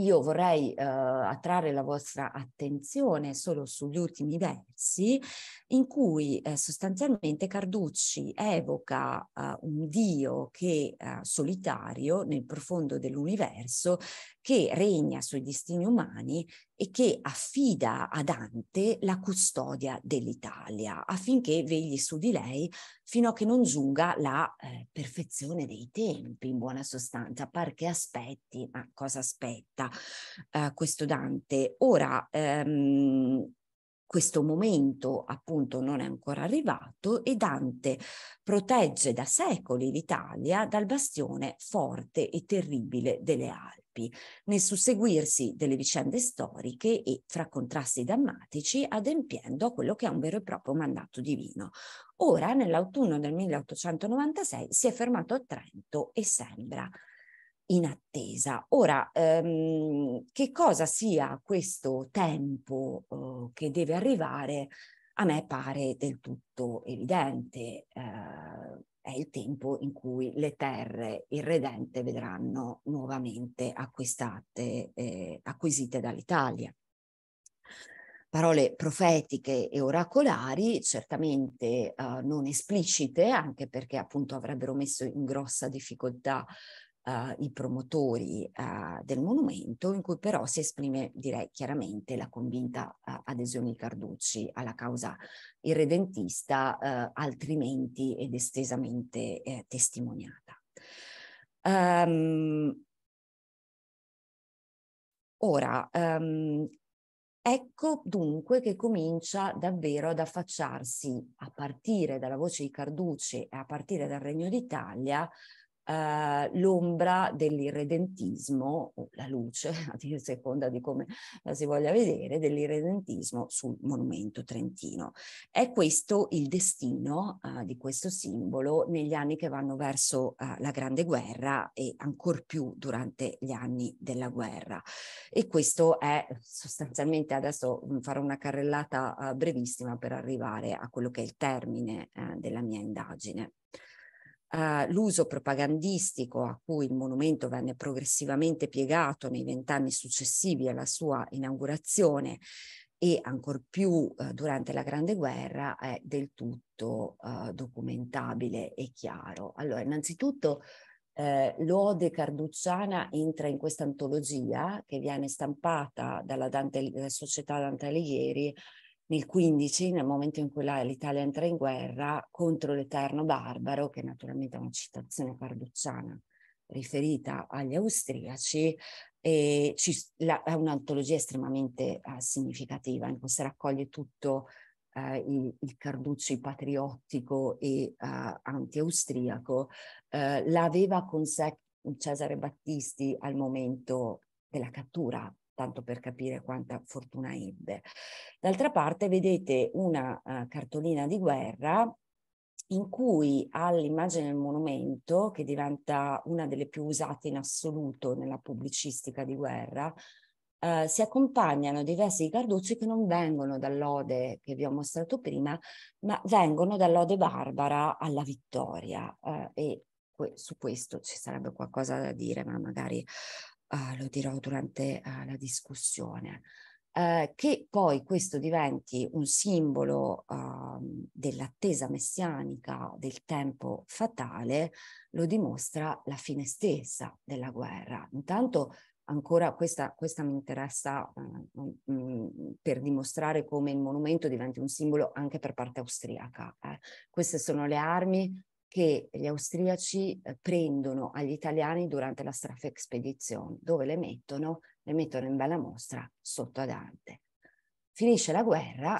io vorrei eh, attrarre la vostra attenzione solo sugli ultimi versi, in cui eh, sostanzialmente Carducci evoca eh, un Dio che eh, solitario nel profondo dell'universo che regna sui destini umani e che affida a Dante la custodia dell'Italia affinché vegli su di lei fino a che non giunga la eh, perfezione dei tempi, in buona sostanza, che aspetti, ma cosa aspetta eh, questo Dante? Ora, ehm, questo momento appunto non è ancora arrivato e Dante protegge da secoli l'Italia dal bastione forte e terribile delle Alpi, nel susseguirsi delle vicende storiche e fra contrasti drammatici adempiendo a quello che è un vero e proprio mandato divino. Ora, nell'autunno del 1896, si è fermato a Trento e sembra in attesa. Ora, ehm, che cosa sia questo tempo eh, che deve arrivare, a me pare del tutto evidente. Eh, è il tempo in cui le terre irredente vedranno nuovamente acquistate, eh, acquisite dall'Italia. Parole profetiche e oracolari, certamente eh, non esplicite, anche perché appunto avrebbero messo in grossa difficoltà uh, i promotori uh, del monumento, in cui però si esprime, direi chiaramente, la convinta uh, adesione di Carducci alla causa irredentista, eh, altrimenti ed estesamente eh, testimoniata. Um, ora, um, Ecco dunque che comincia davvero ad affacciarsi a partire dalla voce di Carducci e a partire dal Regno d'Italia eh, l'ombra dell'irredentismo, o la luce, a seconda di come la eh, si voglia vedere, dell'irredentismo sul monumento trentino. È questo il destino eh, di questo simbolo negli anni che vanno verso eh, la Grande Guerra e ancor più durante gli anni della guerra. E questo è sostanzialmente, adesso mm, farò una carrellata eh, brevissima per arrivare a quello che è il termine della mia indagine eh, l'uso propagandistico a cui il monumento venne progressivamente piegato nei vent'anni successivi alla sua inaugurazione e ancor più eh, durante la Grande Guerra è del tutto eh, documentabile e chiaro. Allora, innanzitutto eh, l'Ode Carducciana entra in questa antologia che viene stampata dalla Dante, eh, Società Dante Alighieri nel 15, nel momento in cui l'Italia entra in guerra contro l'Eterno Barbaro, che naturalmente è una citazione carducciana riferita agli austriaci, e ci, la, è un'antologia estremamente uh, significativa in cui si raccoglie tutto uh, il, il, Carducci patriottico e uh, anti-austriaco. l'aveva con sé Cesare Battisti al momento della cattura tanto per capire quanta fortuna ebbe. D'altra parte vedete una uh, cartolina di guerra in cui all'immagine del monumento, che diventa una delle più usate in assoluto nella pubblicistica di guerra, Uh, si accompagnano diversi carducci che non vengono dall'ode che vi ho mostrato prima, ma vengono dall'ode barbara alla vittoria. Uh, e que- su questo ci sarebbe qualcosa da dire, ma magari uh, lo dirò durante uh, la discussione, uh, che poi questo diventi un simbolo uhm, dell'attesa messianica del tempo fatale, lo dimostra la fine stessa della guerra. Intanto ancora questa, questa, mi interessa eh, uhm, mh, per dimostrare come il monumento diventi un simbolo anche per parte austriaca. Eh. Queste sono le armi che gli austriaci eh, prendono agli italiani durante la Strafe Expedition, dove le mettono, le mettono in bella mostra sotto a Dante. Finisce la guerra,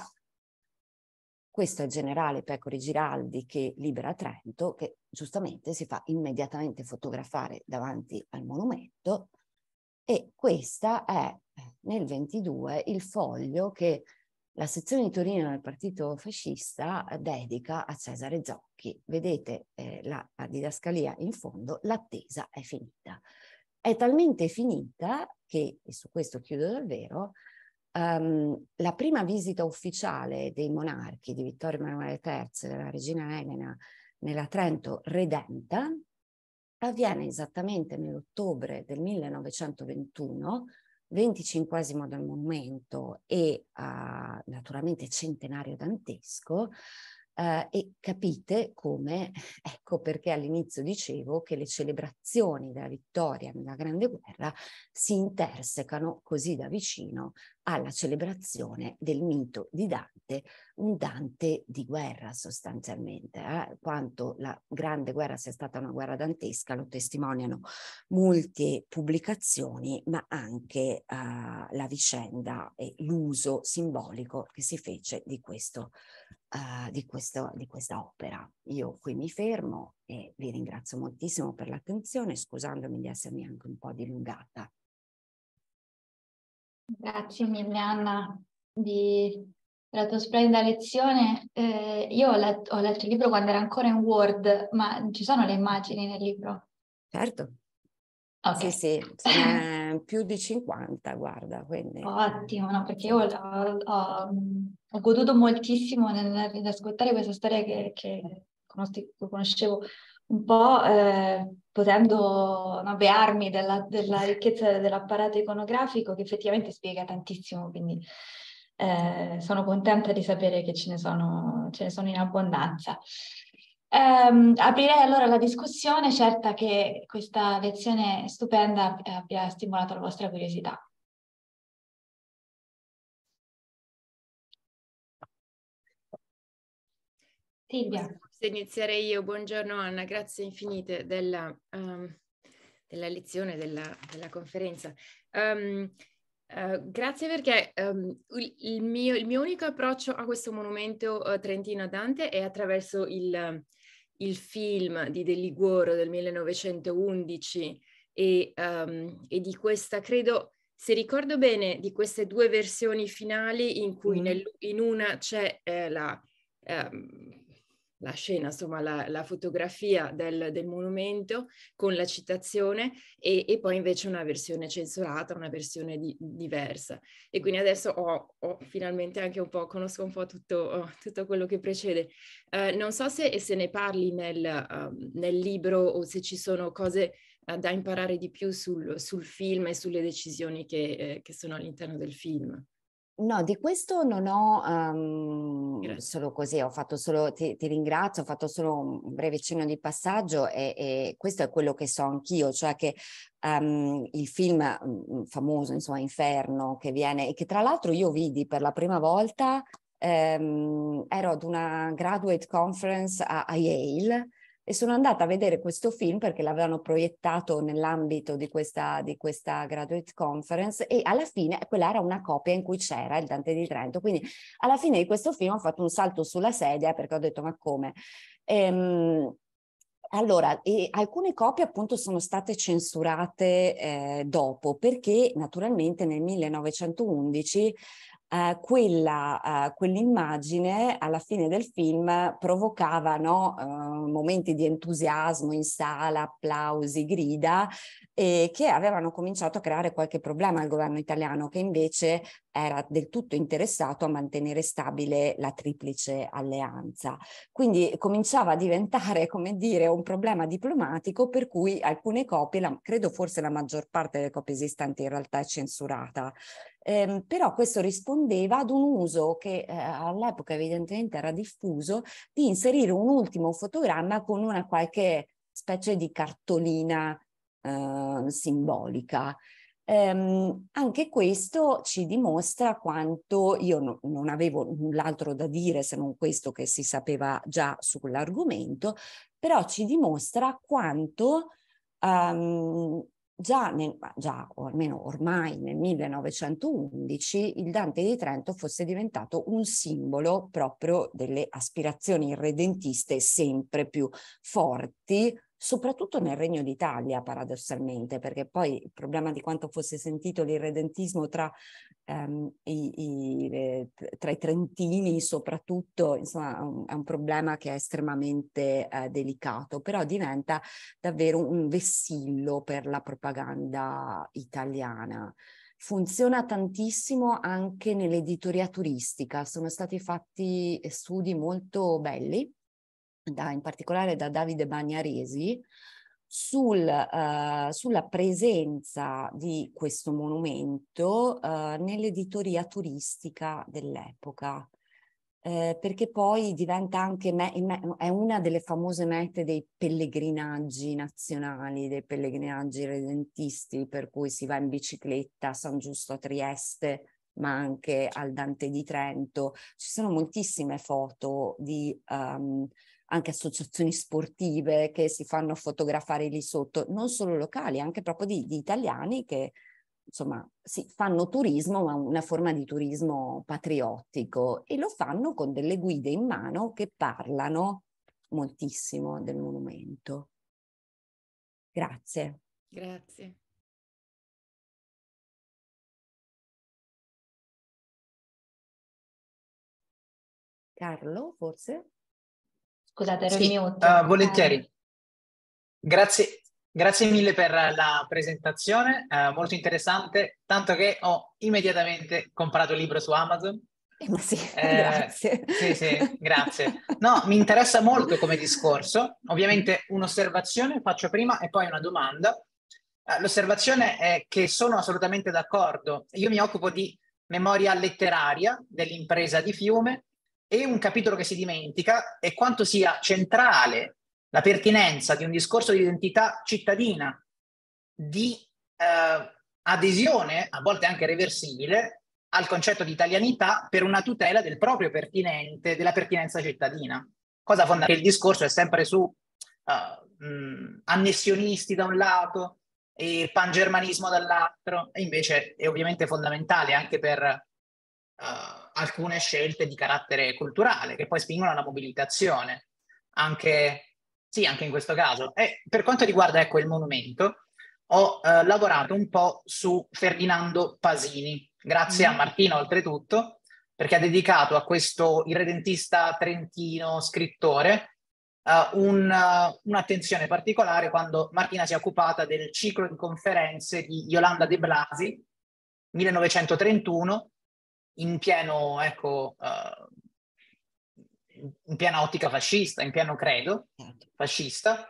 questo è il generale Pecori Giraldi che libera Trento, che giustamente si fa immediatamente fotografare davanti al monumento, e questo è eh, nel 22 il foglio che la sezione di Torino del partito fascista eh, dedica a Cesare Zocchi. Vedete eh, la, didascalia in fondo, l'attesa è finita. È talmente finita che, e su questo chiudo davvero, um, la prima visita ufficiale dei monarchi di Vittorio Emanuele III e della regina Elena nella Trento Redenta avviene esattamente nell'ottobre del 1921 25 del monumento e uh, naturalmente centenario dantesco, uh, e capite come, ecco perché all'inizio dicevo che le celebrazioni della vittoria nella Grande Guerra si intersecano così da vicino alla celebrazione del mito di Dante, un Dante di guerra sostanzialmente. Eh? Quanto la grande guerra sia stata una guerra dantesca lo testimoniano molte pubblicazioni, ma anche eh, la vicenda e l'uso simbolico che si fece di, questo, eh, di, questo, di questa opera. Io qui mi fermo e vi ringrazio moltissimo per l'attenzione, scusandomi di essermi anche un po' dilungata. Grazie mille Anna di, la tua splendida lezione. Eh, io ho letto, ho letto, il libro quando era ancora in Word, ma ci sono le immagini nel libro? Certo. Okay. Sì, sì, eh, più di 50, guarda. Quindi. Ottimo, no, perché io ho, ho, ho goduto moltissimo nell'ascoltare questa storia che, che conoscevo un po' eh, potendo no, bearmi della, della, ricchezza dell'apparato iconografico che effettivamente spiega tantissimo, quindi eh, sono contenta di sapere che ce ne sono, ce ne sono in abbondanza. Um, aprirei allora la discussione, certa che questa lezione stupenda abbia stimolato la vostra curiosità. Silvia. Se inizierei io, buongiorno Anna, grazie infinite della, um, della lezione, della, della conferenza. Um, Uh, grazie perché um, il, mio, il, mio, unico approccio a questo monumento uh, trentino a Dante è attraverso il, il, film di De Liguoro del 1911 e, um, e, di questa, credo, se ricordo bene, di queste due versioni finali in cui mm. nel, in una c'è eh, la... Um, la scena, insomma la, la fotografia del, del, monumento con la citazione e, e, poi invece una versione censurata, una versione di, diversa. E quindi adesso ho, ho, finalmente anche un po', conosco un po' tutto, tutto quello che precede. Eh, non so se, se ne parli nel, um, nel, libro o se ci sono cose uh, da imparare di più sul, sul, film e sulle decisioni che, eh, che sono all'interno del film. No, di questo non ho um, solo così, ho fatto solo, ti, ti, ringrazio, ho fatto solo un breve cenno di passaggio e, e questo è quello che so anch'io, cioè che um, il film mm, mm, famoso, insomma, Inferno, che viene e che tra l'altro io vidi per la prima volta, ehm, ero ad una graduate conference a, a Yale e sono andata a vedere questo film perché l'avevano proiettato nell'ambito di questa, di questa graduate conference e alla fine quella era una copia in cui c'era il Dante di Trento. Quindi alla fine di questo film ho fatto un salto sulla sedia perché ho detto ma come? Ehm, allora, alcune copie appunto sono state censurate eh, dopo perché naturalmente nel 1911 eh, quella, eh, quell'immagine alla fine del film provocava no, eh, momenti di entusiasmo in sala, applausi, grida, che avevano cominciato a creare qualche problema al governo italiano, che invece era del tutto interessato a mantenere stabile la triplice alleanza. Quindi cominciava a diventare, come dire, un problema diplomatico per cui alcune copie, la, credo forse la maggior parte delle copie esistenti in realtà è censurata, Ehm, però questo rispondeva ad un uso che eh, all'epoca evidentemente era diffuso di inserire un ultimo fotogramma con una qualche specie di cartolina eh, simbolica. Ehm, anche questo ci dimostra quanto io no, non avevo null'altro da dire se non questo che si sapeva già sull'argomento, però ci dimostra quanto um, già, nel, già, o almeno ormai nel 1911, il Dante di Trento fosse diventato un simbolo proprio delle aspirazioni irredentiste sempre più forti, soprattutto nel Regno d'Italia, paradossalmente, perché poi il problema di quanto fosse sentito l'irredentismo tra, ehm, i, i, tra i trentini, soprattutto, insomma, è un, problema che è estremamente eh, delicato, però diventa davvero un vessillo per la propaganda italiana funziona tantissimo anche nell'editoria turistica. Sono stati fatti studi molto belli da, in particolare da Davide Bagnaresi, sul, uh, sulla presenza di questo monumento uh, nell'editoria turistica dell'epoca. Eh, perché poi diventa anche me, me, è una delle famose mete dei pellegrinaggi nazionali, dei pellegrinaggi redentisti, per cui si va in bicicletta a San Giusto a Trieste, ma anche al Dante di Trento. Ci sono moltissime foto di um, anche associazioni sportive che si fanno fotografare lì sotto, non solo locali, anche proprio di, di italiani che insomma sì, fanno turismo, ma una forma di turismo patriottico e lo fanno con delle guide in mano che parlano moltissimo del monumento. Grazie. Grazie. Carlo, forse? Scusate, ero sì, in mute. Uh, volentieri. Grazie, grazie, mille per la presentazione, uh, molto interessante, tanto che ho immediatamente comprato il libro su Amazon. Eh, sì, eh, grazie. Sì, sì, grazie. No, mi interessa molto come discorso. Ovviamente un'osservazione faccio prima e poi una domanda. Eh, l'osservazione è che sono assolutamente d'accordo. Io mi occupo di memoria letteraria dell'impresa di Fiume e un capitolo che si dimentica è quanto sia centrale la pertinenza di un discorso di identità cittadina, di eh, adesione, a volte anche reversibile, al concetto di italianità per una tutela del proprio pertinente, della pertinenza cittadina. Cosa fondamentale, il discorso è sempre su uh, mh, annessionisti da un lato e pangermanismo dall'altro, e invece è ovviamente fondamentale anche per uh, alcune scelte di carattere culturale che poi spingono alla mobilitazione. Anche, sì, anche in questo caso. E per quanto riguarda ecco, il monumento, ho eh, lavorato un po' su Ferdinando Pasini, grazie mm. a Martino oltretutto, perché ha dedicato a questo irredentista trentino scrittore uh, un, uh, un'attenzione particolare quando Martina si è occupata del ciclo di conferenze di Yolanda De Blasi, 1931, in pieno, ecco, uh, in piena ottica fascista, in pieno credo certo. fascista,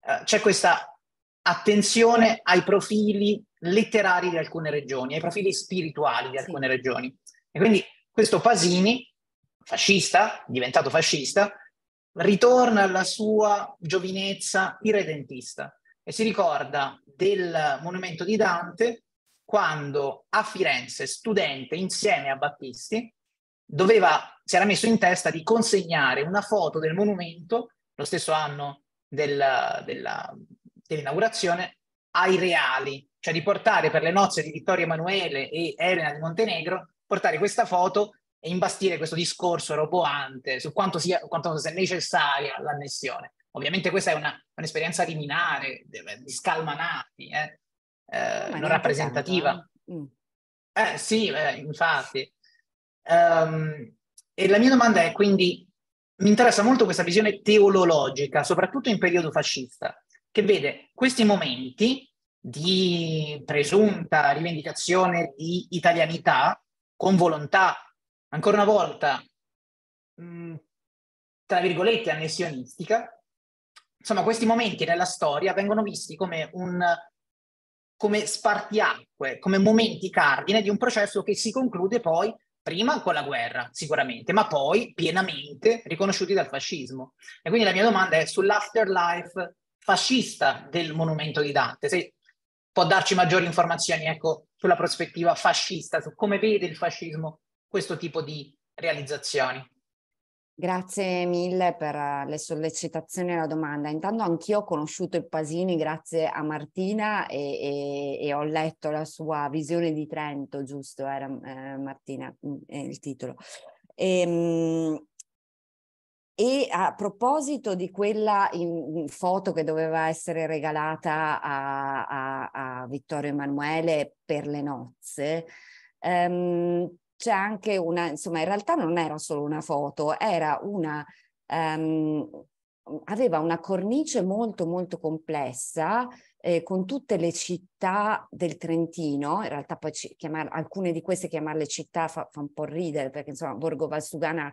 uh, c'è questa attenzione ai profili letterari di alcune regioni, ai profili spirituali di alcune sì. regioni. E quindi questo Pasini, fascista, diventato fascista, ritorna alla sua giovinezza irredentista e si ricorda del monumento di Dante quando a Firenze, studente insieme a Battisti, doveva, si era messo in testa di consegnare una foto del monumento, lo stesso anno della, della, dell'inaugurazione, ai reali, cioè di portare per le nozze di Vittorio Emanuele e Elena di Montenegro, portare questa foto e imbastire questo discorso roboante su quanto sia, quanto sia necessaria l'annessione. Ovviamente questa è una, un'esperienza minare, di scalmanati, eh? eh, non rappresentativa. Eh. Mm. Eh, sì, beh, infatti. Um, e la mia domanda è quindi, mi interessa molto questa visione teologica, soprattutto in periodo fascista, che vede questi momenti di presunta rivendicazione di italianità con volontà, ancora una volta, mh, mm, tra virgolette, annessionistica. Insomma, questi momenti nella storia vengono visti come un come spartiacque, come momenti cardine di un processo che si conclude poi prima con la guerra, sicuramente, ma poi pienamente riconosciuti dal fascismo. E quindi la mia domanda è sull'afterlife fascista del monumento di Dante, se può darci maggiori informazioni ecco, sulla prospettiva fascista, su come vede il fascismo questo tipo di realizzazioni. Grazie mille per eh, le sollecitazioni e la domanda. Intanto anch'io ho conosciuto il Pasini grazie a Martina e, e, e ho letto la sua visione di Trento, giusto? Era eh, Martina mm, il titolo. E, ehm, e a proposito di quella foto che doveva essere regalata a, a, a Vittorio Emanuele per le nozze, um, c'è anche una, insomma in realtà non era solo una foto, era una, um, aveva una cornice molto molto complessa eh, con tutte le città del Trentino, in realtà poi chiamare, alcune di queste chiamarle città fa, fa un po' ridere perché insomma Borgo Valsugana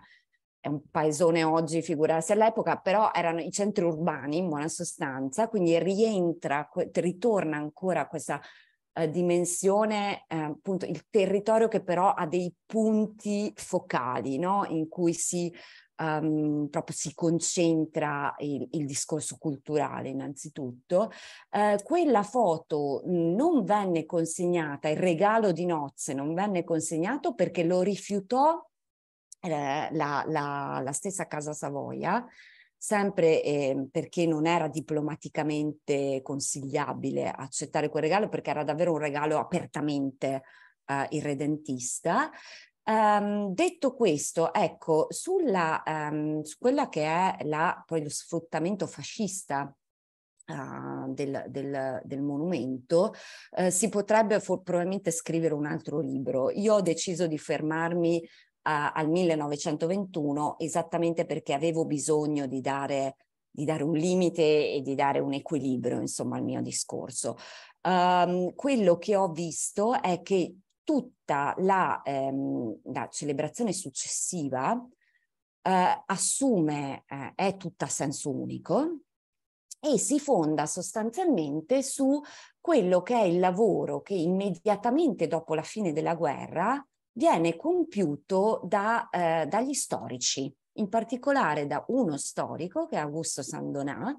è un paesone oggi, figurarsi all'epoca, però erano i centri urbani in buona sostanza, quindi rientra, ritorna ancora questa eh, dimensione, eh, appunto il territorio che però ha dei punti focali, no? in cui si, um, proprio si concentra il, il discorso culturale innanzitutto, eh, quella foto non venne consegnata, il regalo di nozze non venne consegnato perché lo rifiutò eh, la, la, la stessa Casa Savoia sempre eh, perché non era diplomaticamente consigliabile accettare quel regalo perché era davvero un regalo apertamente eh, irredentista. Um, ehm, detto questo, ecco, sulla, um, su quella che è la, poi lo sfruttamento fascista Uh, del, del, del, monumento, uh, si potrebbe for- probabilmente scrivere un altro libro. Io ho deciso di fermarmi a, al 1921 esattamente perché avevo bisogno di dare, di dare, un limite e di dare un equilibrio insomma, al mio discorso. Um, quello che ho visto è che tutta la, ehm, la celebrazione successiva eh, assume, eh, è tutta a senso unico e si fonda sostanzialmente su quello che è il lavoro che immediatamente dopo la fine della guerra viene compiuto da, eh, dagli storici, in particolare da uno storico che è Augusto Sandonà,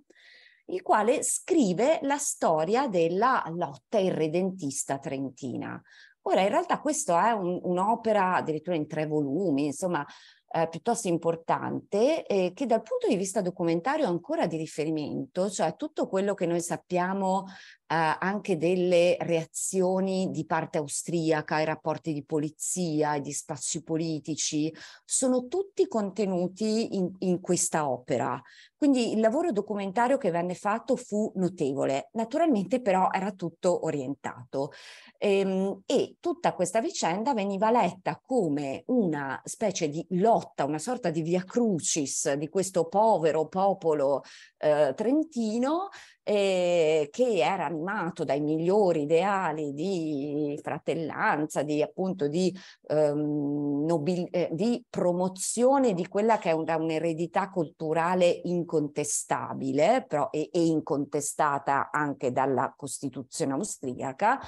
il quale scrive la storia della lotta irredentista trentina. Ora, in realtà questa è un, un'opera addirittura in tre volumi, insomma, eh, piuttosto importante, eh, che dal punto di vista documentario è ancora di riferimento, cioè tutto quello che noi sappiamo eh, anche delle reazioni di parte austriaca ai rapporti di polizia, ai spazi politici, sono tutti contenuti in, in questa opera. Quindi il lavoro documentario che venne fatto fu notevole, naturalmente però era tutto orientato ehm, e tutta questa vicenda veniva letta come una specie di lotta, una sorta di via crucis di questo povero popolo eh, trentino eh, che era animato dai migliori ideali di fratellanza, di appunto di, ehm, nobil- eh, di promozione di quella che è una, un'eredità culturale incontestabile però, e, e incontestata anche dalla Costituzione austriaca,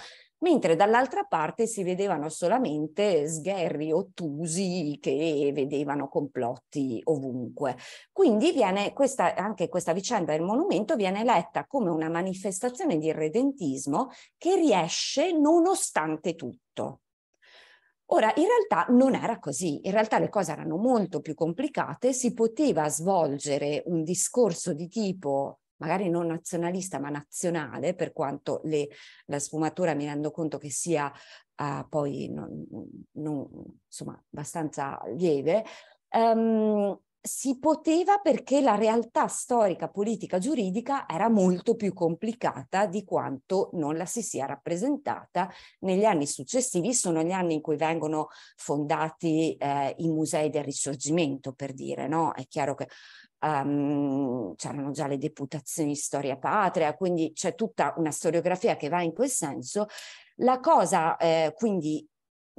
mentre dall'altra parte si vedevano solamente sgherri ottusi che vedevano complotti ovunque. Quindi viene questa, anche questa vicenda del monumento viene letta come una manifestazione di irredentismo che riesce nonostante tutto. Ora, in realtà non era così, in realtà le cose erano molto più complicate, si poteva svolgere un discorso di tipo magari non nazionalista ma nazionale, per quanto le, la sfumatura mi rendo conto che sia uh, poi non, non, insomma, abbastanza lieve, um, si poteva perché la realtà storica, politica, giuridica era molto più complicata di quanto non la si sia rappresentata negli anni successivi, sono gli anni in cui vengono fondati eh, i musei del risorgimento, per dire, no? È chiaro che um, c'erano già le deputazioni di storia patria, quindi c'è tutta una storiografia che va in quel senso. La cosa eh, quindi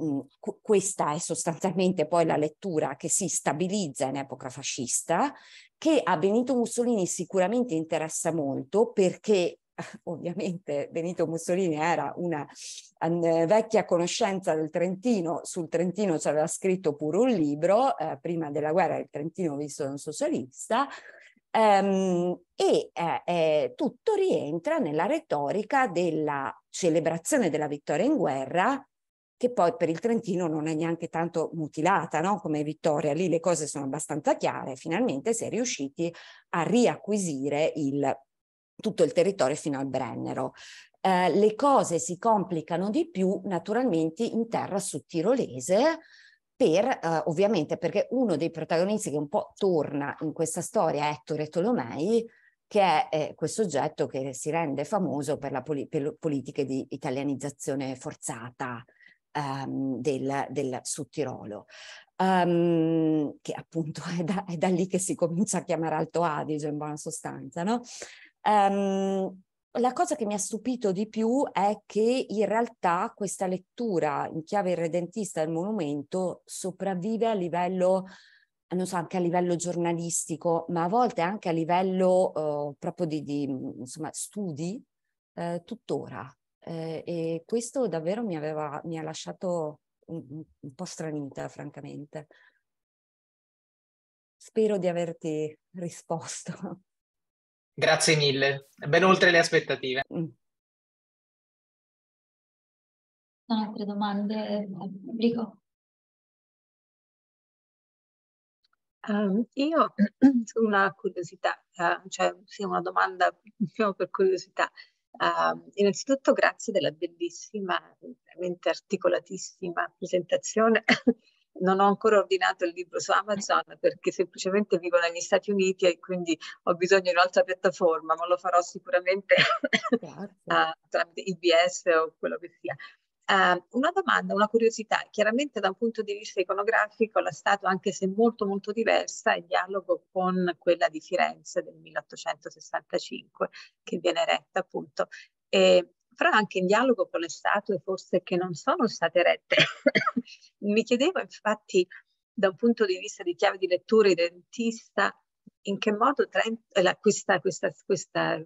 mm, questa è sostanzialmente poi la lettura che si stabilizza in epoca fascista, che a Benito Mussolini sicuramente interessa molto perché ovviamente Benito Mussolini era una vecchia conoscenza del Trentino, sul Trentino ci aveva scritto pure un libro, eh, prima della guerra il Trentino visto da un socialista, ehm, e eh, eh, tutto rientra nella retorica della celebrazione della vittoria in guerra, che poi per il Trentino non è neanche tanto mutilata no? come vittoria, lì le cose sono abbastanza chiare, finalmente si è riusciti a riacquisire il tutto il territorio fino al Brennero. Eh, le cose si complicano di più naturalmente in terra sudtirolese per, eh, ovviamente, perché uno dei protagonisti che un po' torna in questa storia è Ettore Tolomei, che è eh, questo oggetto che si rende famoso per, le poli- politiche di italianizzazione forzata um, del, del Sud Tirolo, um, che appunto è da, è da, lì che si comincia a chiamare Alto Adige in buona sostanza, no? Um, la cosa che mi ha stupito di più è che in realtà questa lettura in chiave irredentista del monumento sopravvive a livello, non so, anche a livello giornalistico, ma a volte anche a livello uh, proprio di, di insomma, studi, uh, tuttora. Uh, e questo davvero mi, aveva, mi ha lasciato un, un po' stranita, francamente. Spero di averti risposto. Grazie mille, ben oltre le aspettative. Sono mm. altre domande al pubblico? Um, io una curiosità, uh, cioè sì, una domanda diciamo per curiosità. Uh, innanzitutto grazie della bellissima, veramente articolatissima presentazione non ho ancora ordinato il libro su Amazon perché semplicemente vivo negli Stati Uniti e quindi ho bisogno di un'altra piattaforma, ma lo farò sicuramente uh, tramite IBS o quello che sia. Uh, una domanda, una curiosità, chiaramente da un punto di vista iconografico la Statua, anche se molto molto diversa, è in dialogo con quella di Firenze del 1865 che viene eretta appunto. E però anche in dialogo con le statue forse che non sono state rette. Mi chiedevo infatti da un punto di vista di chiave di lettura identista in che modo Trento, eh, la, questa, questa, questa,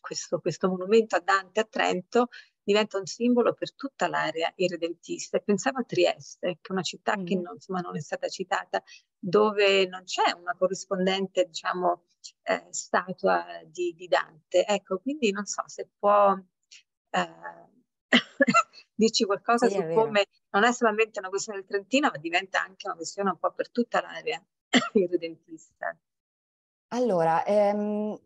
questo, questo, monumento a Dante a Trento diventa un simbolo per tutta l'area irredentista. Pensavo a Trieste, che è una città mm. che non, insomma, non, è stata citata, dove non c'è una corrispondente diciamo, eh, statua di, di Dante. Ecco, quindi non so se può eh, dirci qualcosa sì, su come non è solamente una questione del Trentino, ma diventa anche una questione un po' per tutta l'area iridentista. Allora, ehm,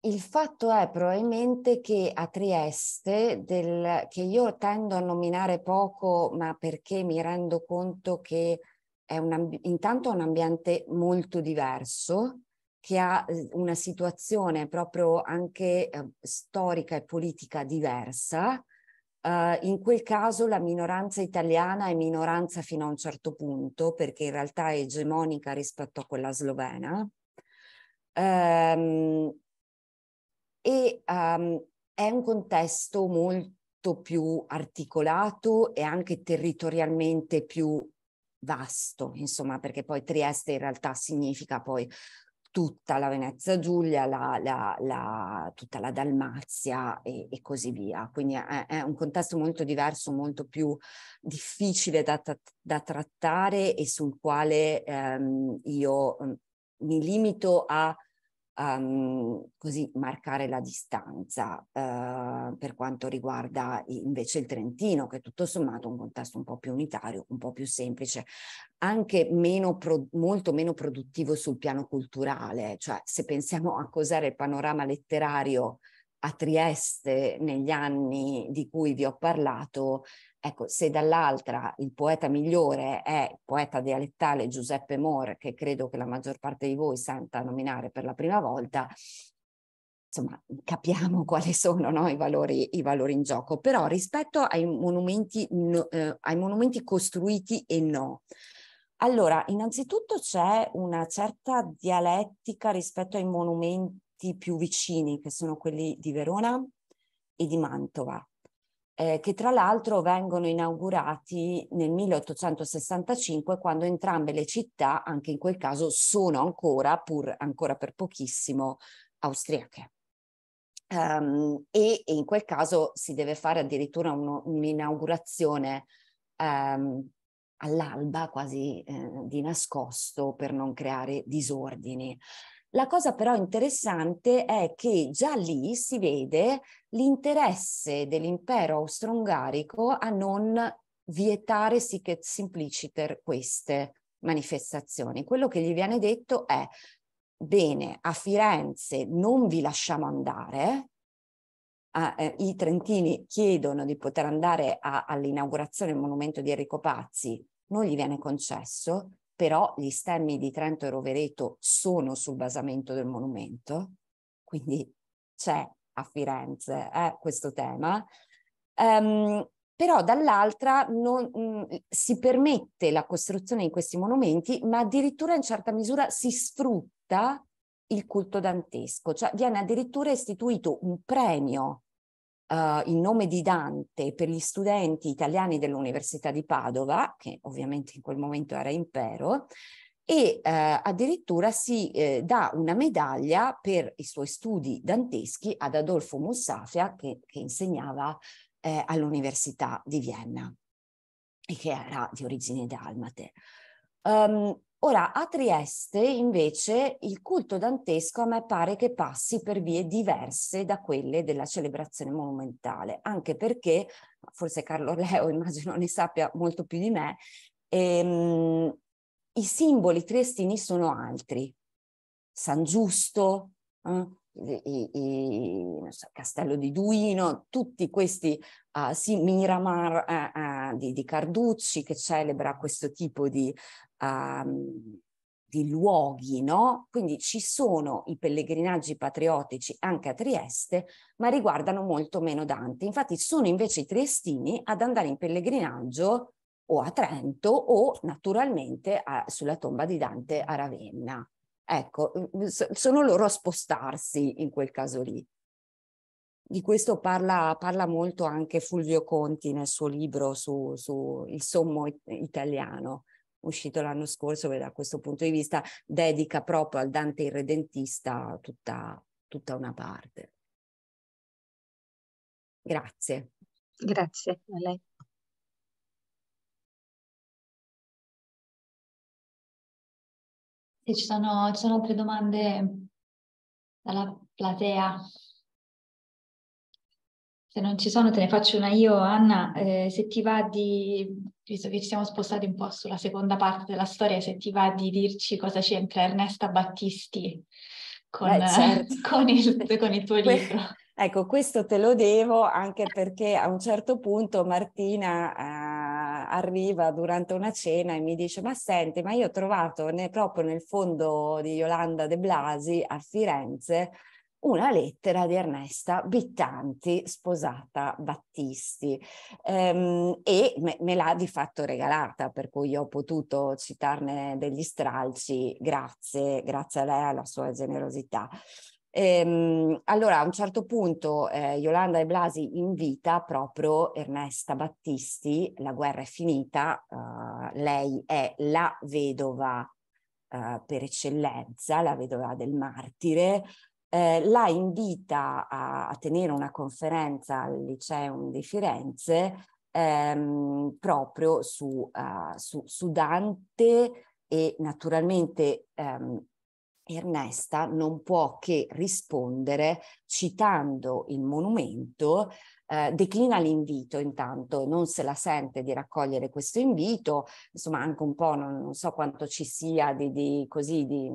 il fatto è probabilmente che a Trieste, del, che io tendo a nominare poco, ma perché mi rendo conto che è un, intanto un ambiente molto diverso, che ha eh, una situazione proprio anche ehm, storica e politica diversa, Uh, in quel caso la minoranza italiana è minoranza fino a un certo punto, perché in realtà è egemonica rispetto a quella slovena. Um, e um, è un contesto molto più articolato e anche territorialmente più vasto, insomma, perché poi Trieste in realtà significa poi tutta la Venezia Giulia, la, la, la, tutta la Dalmazia e, e così via. Quindi è, è, un contesto molto diverso, molto più difficile da, da trattare e sul quale ehm, io mi limito a um, così marcare la distanza uh, per quanto riguarda invece il Trentino, che tutto sommato è un contesto un po' più unitario, un po' più semplice, anche meno pro, molto meno produttivo sul piano culturale, cioè se pensiamo a cos'era il panorama letterario a Trieste negli anni di cui vi ho parlato, Ecco, se dall'altra il poeta migliore è il poeta dialettale Giuseppe More, che credo che la maggior parte di voi senta nominare per la prima volta, insomma, capiamo quali sono no, i, valori, i, valori, in gioco. Però rispetto ai monumenti, no, eh, ai monumenti costruiti e no, allora, innanzitutto c'è una certa dialettica rispetto ai monumenti più vicini, che sono quelli di Verona e di Mantova eh, che tra l'altro vengono inaugurati nel 1865 quando entrambe le città, anche in quel caso, sono ancora, pur ancora per pochissimo, austriache. Um, e, e, in quel caso si deve fare addirittura uno, un'inaugurazione um, all'alba, quasi eh, di nascosto, per non creare disordini. La cosa però interessante è che già lì si vede l'interesse dell'impero austro-ungarico a non vietare sic simpliciter queste manifestazioni. Quello che gli viene detto è bene, a Firenze non vi lasciamo andare, Ah, eh, i trentini chiedono di poter andare all'inaugurazione del monumento di Enrico Pazzi, non gli viene concesso, però gli stemmi di Trento e Rovereto sono sul basamento del monumento, quindi c'è a Firenze eh, questo tema. Um, però dall'altra non, mh, mm, si permette la costruzione di questi monumenti, ma addirittura in certa misura si sfrutta il culto dantesco, cioè viene addirittura istituito un premio Uh, eh, in nome di Dante per gli studenti italiani dell'Università di Padova, che ovviamente in quel momento era impero, e uh, addirittura si eh, dà una medaglia per i suoi studi danteschi ad Adolfo Mussafia, che, che insegnava eh, all'Università di Vienna e che era di origine dalmate. Um, Ora, a Trieste invece il culto dantesco a me pare che passi per vie diverse da quelle della celebrazione monumentale, anche perché, forse Carlo Leo immagino ne sappia molto più di me, ehm, i simboli triestini sono altri. San Giusto, eh, i, i, so, Castello di Duino, tutti questi uh, sì, Miramar uh, uh, di, di, Carducci che celebra questo tipo di uh, di luoghi, no? Quindi ci sono i pellegrinaggi patriottici anche a Trieste, ma riguardano molto meno Dante. Infatti sono invece i triestini ad andare in pellegrinaggio o a Trento o naturalmente a, sulla tomba di Dante a Ravenna. Ecco, mm, sono loro a spostarsi in quel caso lì. Di questo parla, parla molto anche Fulvio Conti nel suo libro su, su il sommo italiano uscito l'anno scorso, che da questo punto di vista dedica proprio al Dante irredentista tutta, tutta una parte. Grazie. Grazie a lei. Se ci sono, ci sono altre domande dalla platea. Se non ci sono te ne faccio una io, Anna, eh, se ti va di visto che ci siamo spostati un po' sulla seconda parte della storia, se ti va di dirci cosa c'entra Ernesta Battisti con, Beh, certo. con, il, con il, tuo libro. Ecco, questo te lo devo anche perché a un certo punto Martina eh, arriva durante una cena e mi dice ma senti, ma io ho trovato ne, proprio nel fondo di Yolanda De Blasi a Firenze una lettera di Ernesta Bittanti, sposata Battisti, ehm, e me, me l'ha di fatto regalata, per cui io ho potuto citarne degli stralci, grazie, grazie a lei, e alla sua generosità. Ehm, allora, a un certo punto eh, Yolanda e Blasi invita proprio Ernesta Battisti, la guerra è finita, uh, lei è la vedova uh, per eccellenza, la vedova del martire, eh, la invita a, a, tenere una conferenza al Liceum di Firenze ehm, proprio su, uh, su, su, Dante e naturalmente ehm, Ernesta non può che rispondere citando il monumento, eh, declina l'invito intanto, non se la sente di raccogliere questo invito, insomma anche un po' non, non so quanto ci sia di, di così di,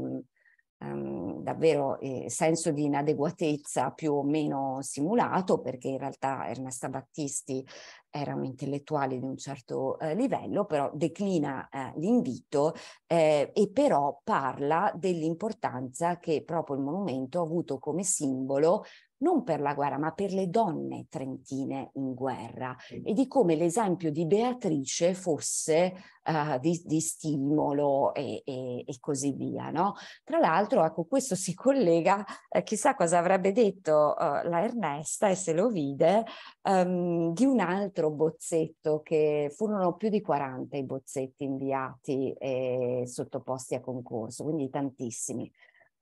ehm, davvero eh, senso di inadeguatezza più o meno simulato, perché in realtà Ernesta Battisti era un intellettuale di un certo eh, livello, però declina eh, l'invito eh, e però parla dell'importanza che proprio il monumento ha avuto come simbolo non per la guerra, ma per le donne trentine in guerra e di come l'esempio di Beatrice fosse uh, di, di, stimolo e, e, e così via. No? Tra l'altro, ecco, questo si collega, eh, chissà cosa avrebbe detto uh, la Ernesta e se lo vide, um, di un altro bozzetto che furono più di 40 i bozzetti inviati e sottoposti a concorso, quindi tantissimi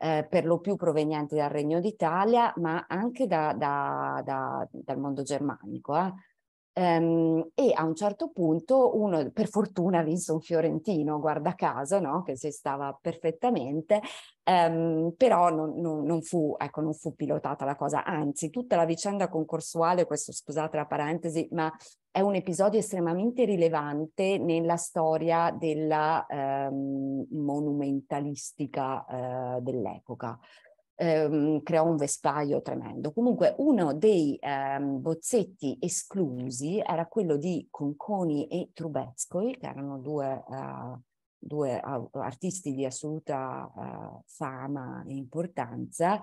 eh, per lo più provenienti dal Regno d'Italia, ma anche da, da, da, dal mondo germanico. Eh. Ehm, e a un certo punto uno, per fortuna vinse un fiorentino, guarda caso, no? che si stava perfettamente, ehm, però non, non, non, fu, ecco, non, fu, pilotata la cosa, anzi tutta la vicenda concorsuale, questo scusate la parentesi, ma è un episodio estremamente rilevante nella storia della ehm, monumentalistica eh, dell'epoca. Ehm, creò un vespaio tremendo. Comunque uno dei ehm, bozzetti esclusi era quello di Conconi e Trubetskoi, che erano due eh, due artisti di assoluta uh, fama e importanza,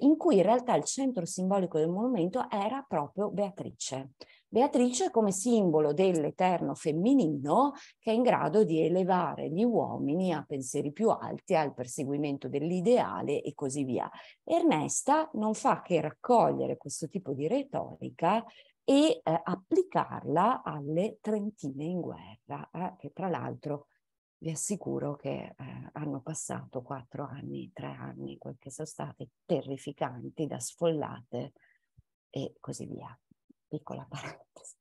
in cui in realtà il centro simbolico del monumento era proprio Beatrice. Beatrice come simbolo dell'eterno femminino che è in grado di elevare gli uomini a pensieri più alti, al perseguimento dell'ideale e così via. Ernesta non fa che raccogliere questo tipo di retorica e eh, applicarla alle Trentine in guerra, eh, che tra l'altro vi assicuro che eh, hanno passato quattro anni, tre anni, quel che sono stati terrificanti da sfollate e così via. Piccola parentesi.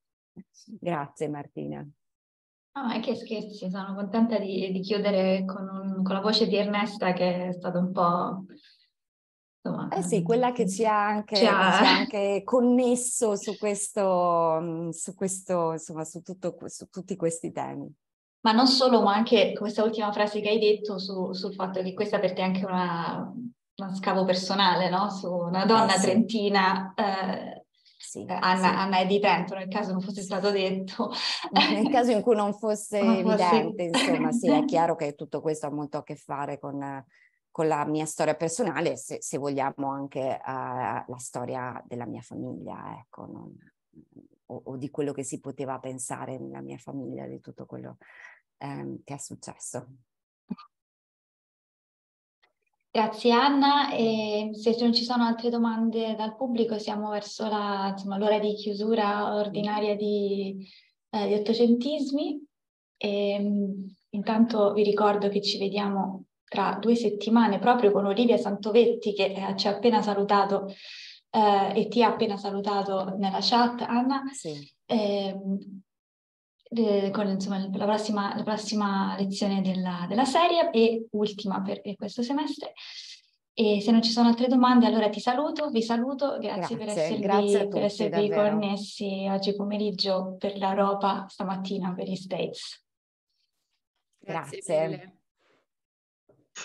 Grazie Martina. No, ma che scherzi, sono contenta di, di chiudere con, un, con, la voce di Ernesta che è stata un po'... Insomma, eh sì, quella che ci ha anche, ci ha... Ci ha anche connesso su questo, mm, su questo, insomma, su, tutto, su tutti questi temi ma non solo, ma anche questa ultima frase che hai detto su, sul fatto che questa per te è anche una, uno scavo personale, no? Su una ah, donna eh sì. trentina. Eh, sì, Anna, sì. Anna, è di Trento, nel caso non fosse stato detto. Nel caso in cui non fosse non evidente, fosse... insomma, sì, è chiaro che tutto questo ha molto a che fare con, con la mia storia personale, se, se vogliamo anche uh, la storia della mia famiglia, ecco, non, o, o, di quello che si poteva pensare nella mia famiglia, di tutto quello ehm, che è successo. Grazie Anna e ehm, se non ci sono altre domande dal pubblico siamo verso la, insomma, l'ora di chiusura ordinaria di, eh, di Ottocentismi. E, ehm, intanto vi ricordo che ci vediamo tra due settimane proprio con Olivia Santovetti che eh, ci ha appena salutato eh, e ti ha appena salutato nella chat Anna. Sì. E, ehm, eh, con insomma, la, prossima, la, prossima, lezione della, della serie e ultima per questo semestre. E se non ci sono altre domande, allora ti saluto, vi saluto, grazie, grazie per esservi, grazie tutti, per esservi connessi oggi pomeriggio per l'Europa, stamattina per gli States. Grazie. grazie.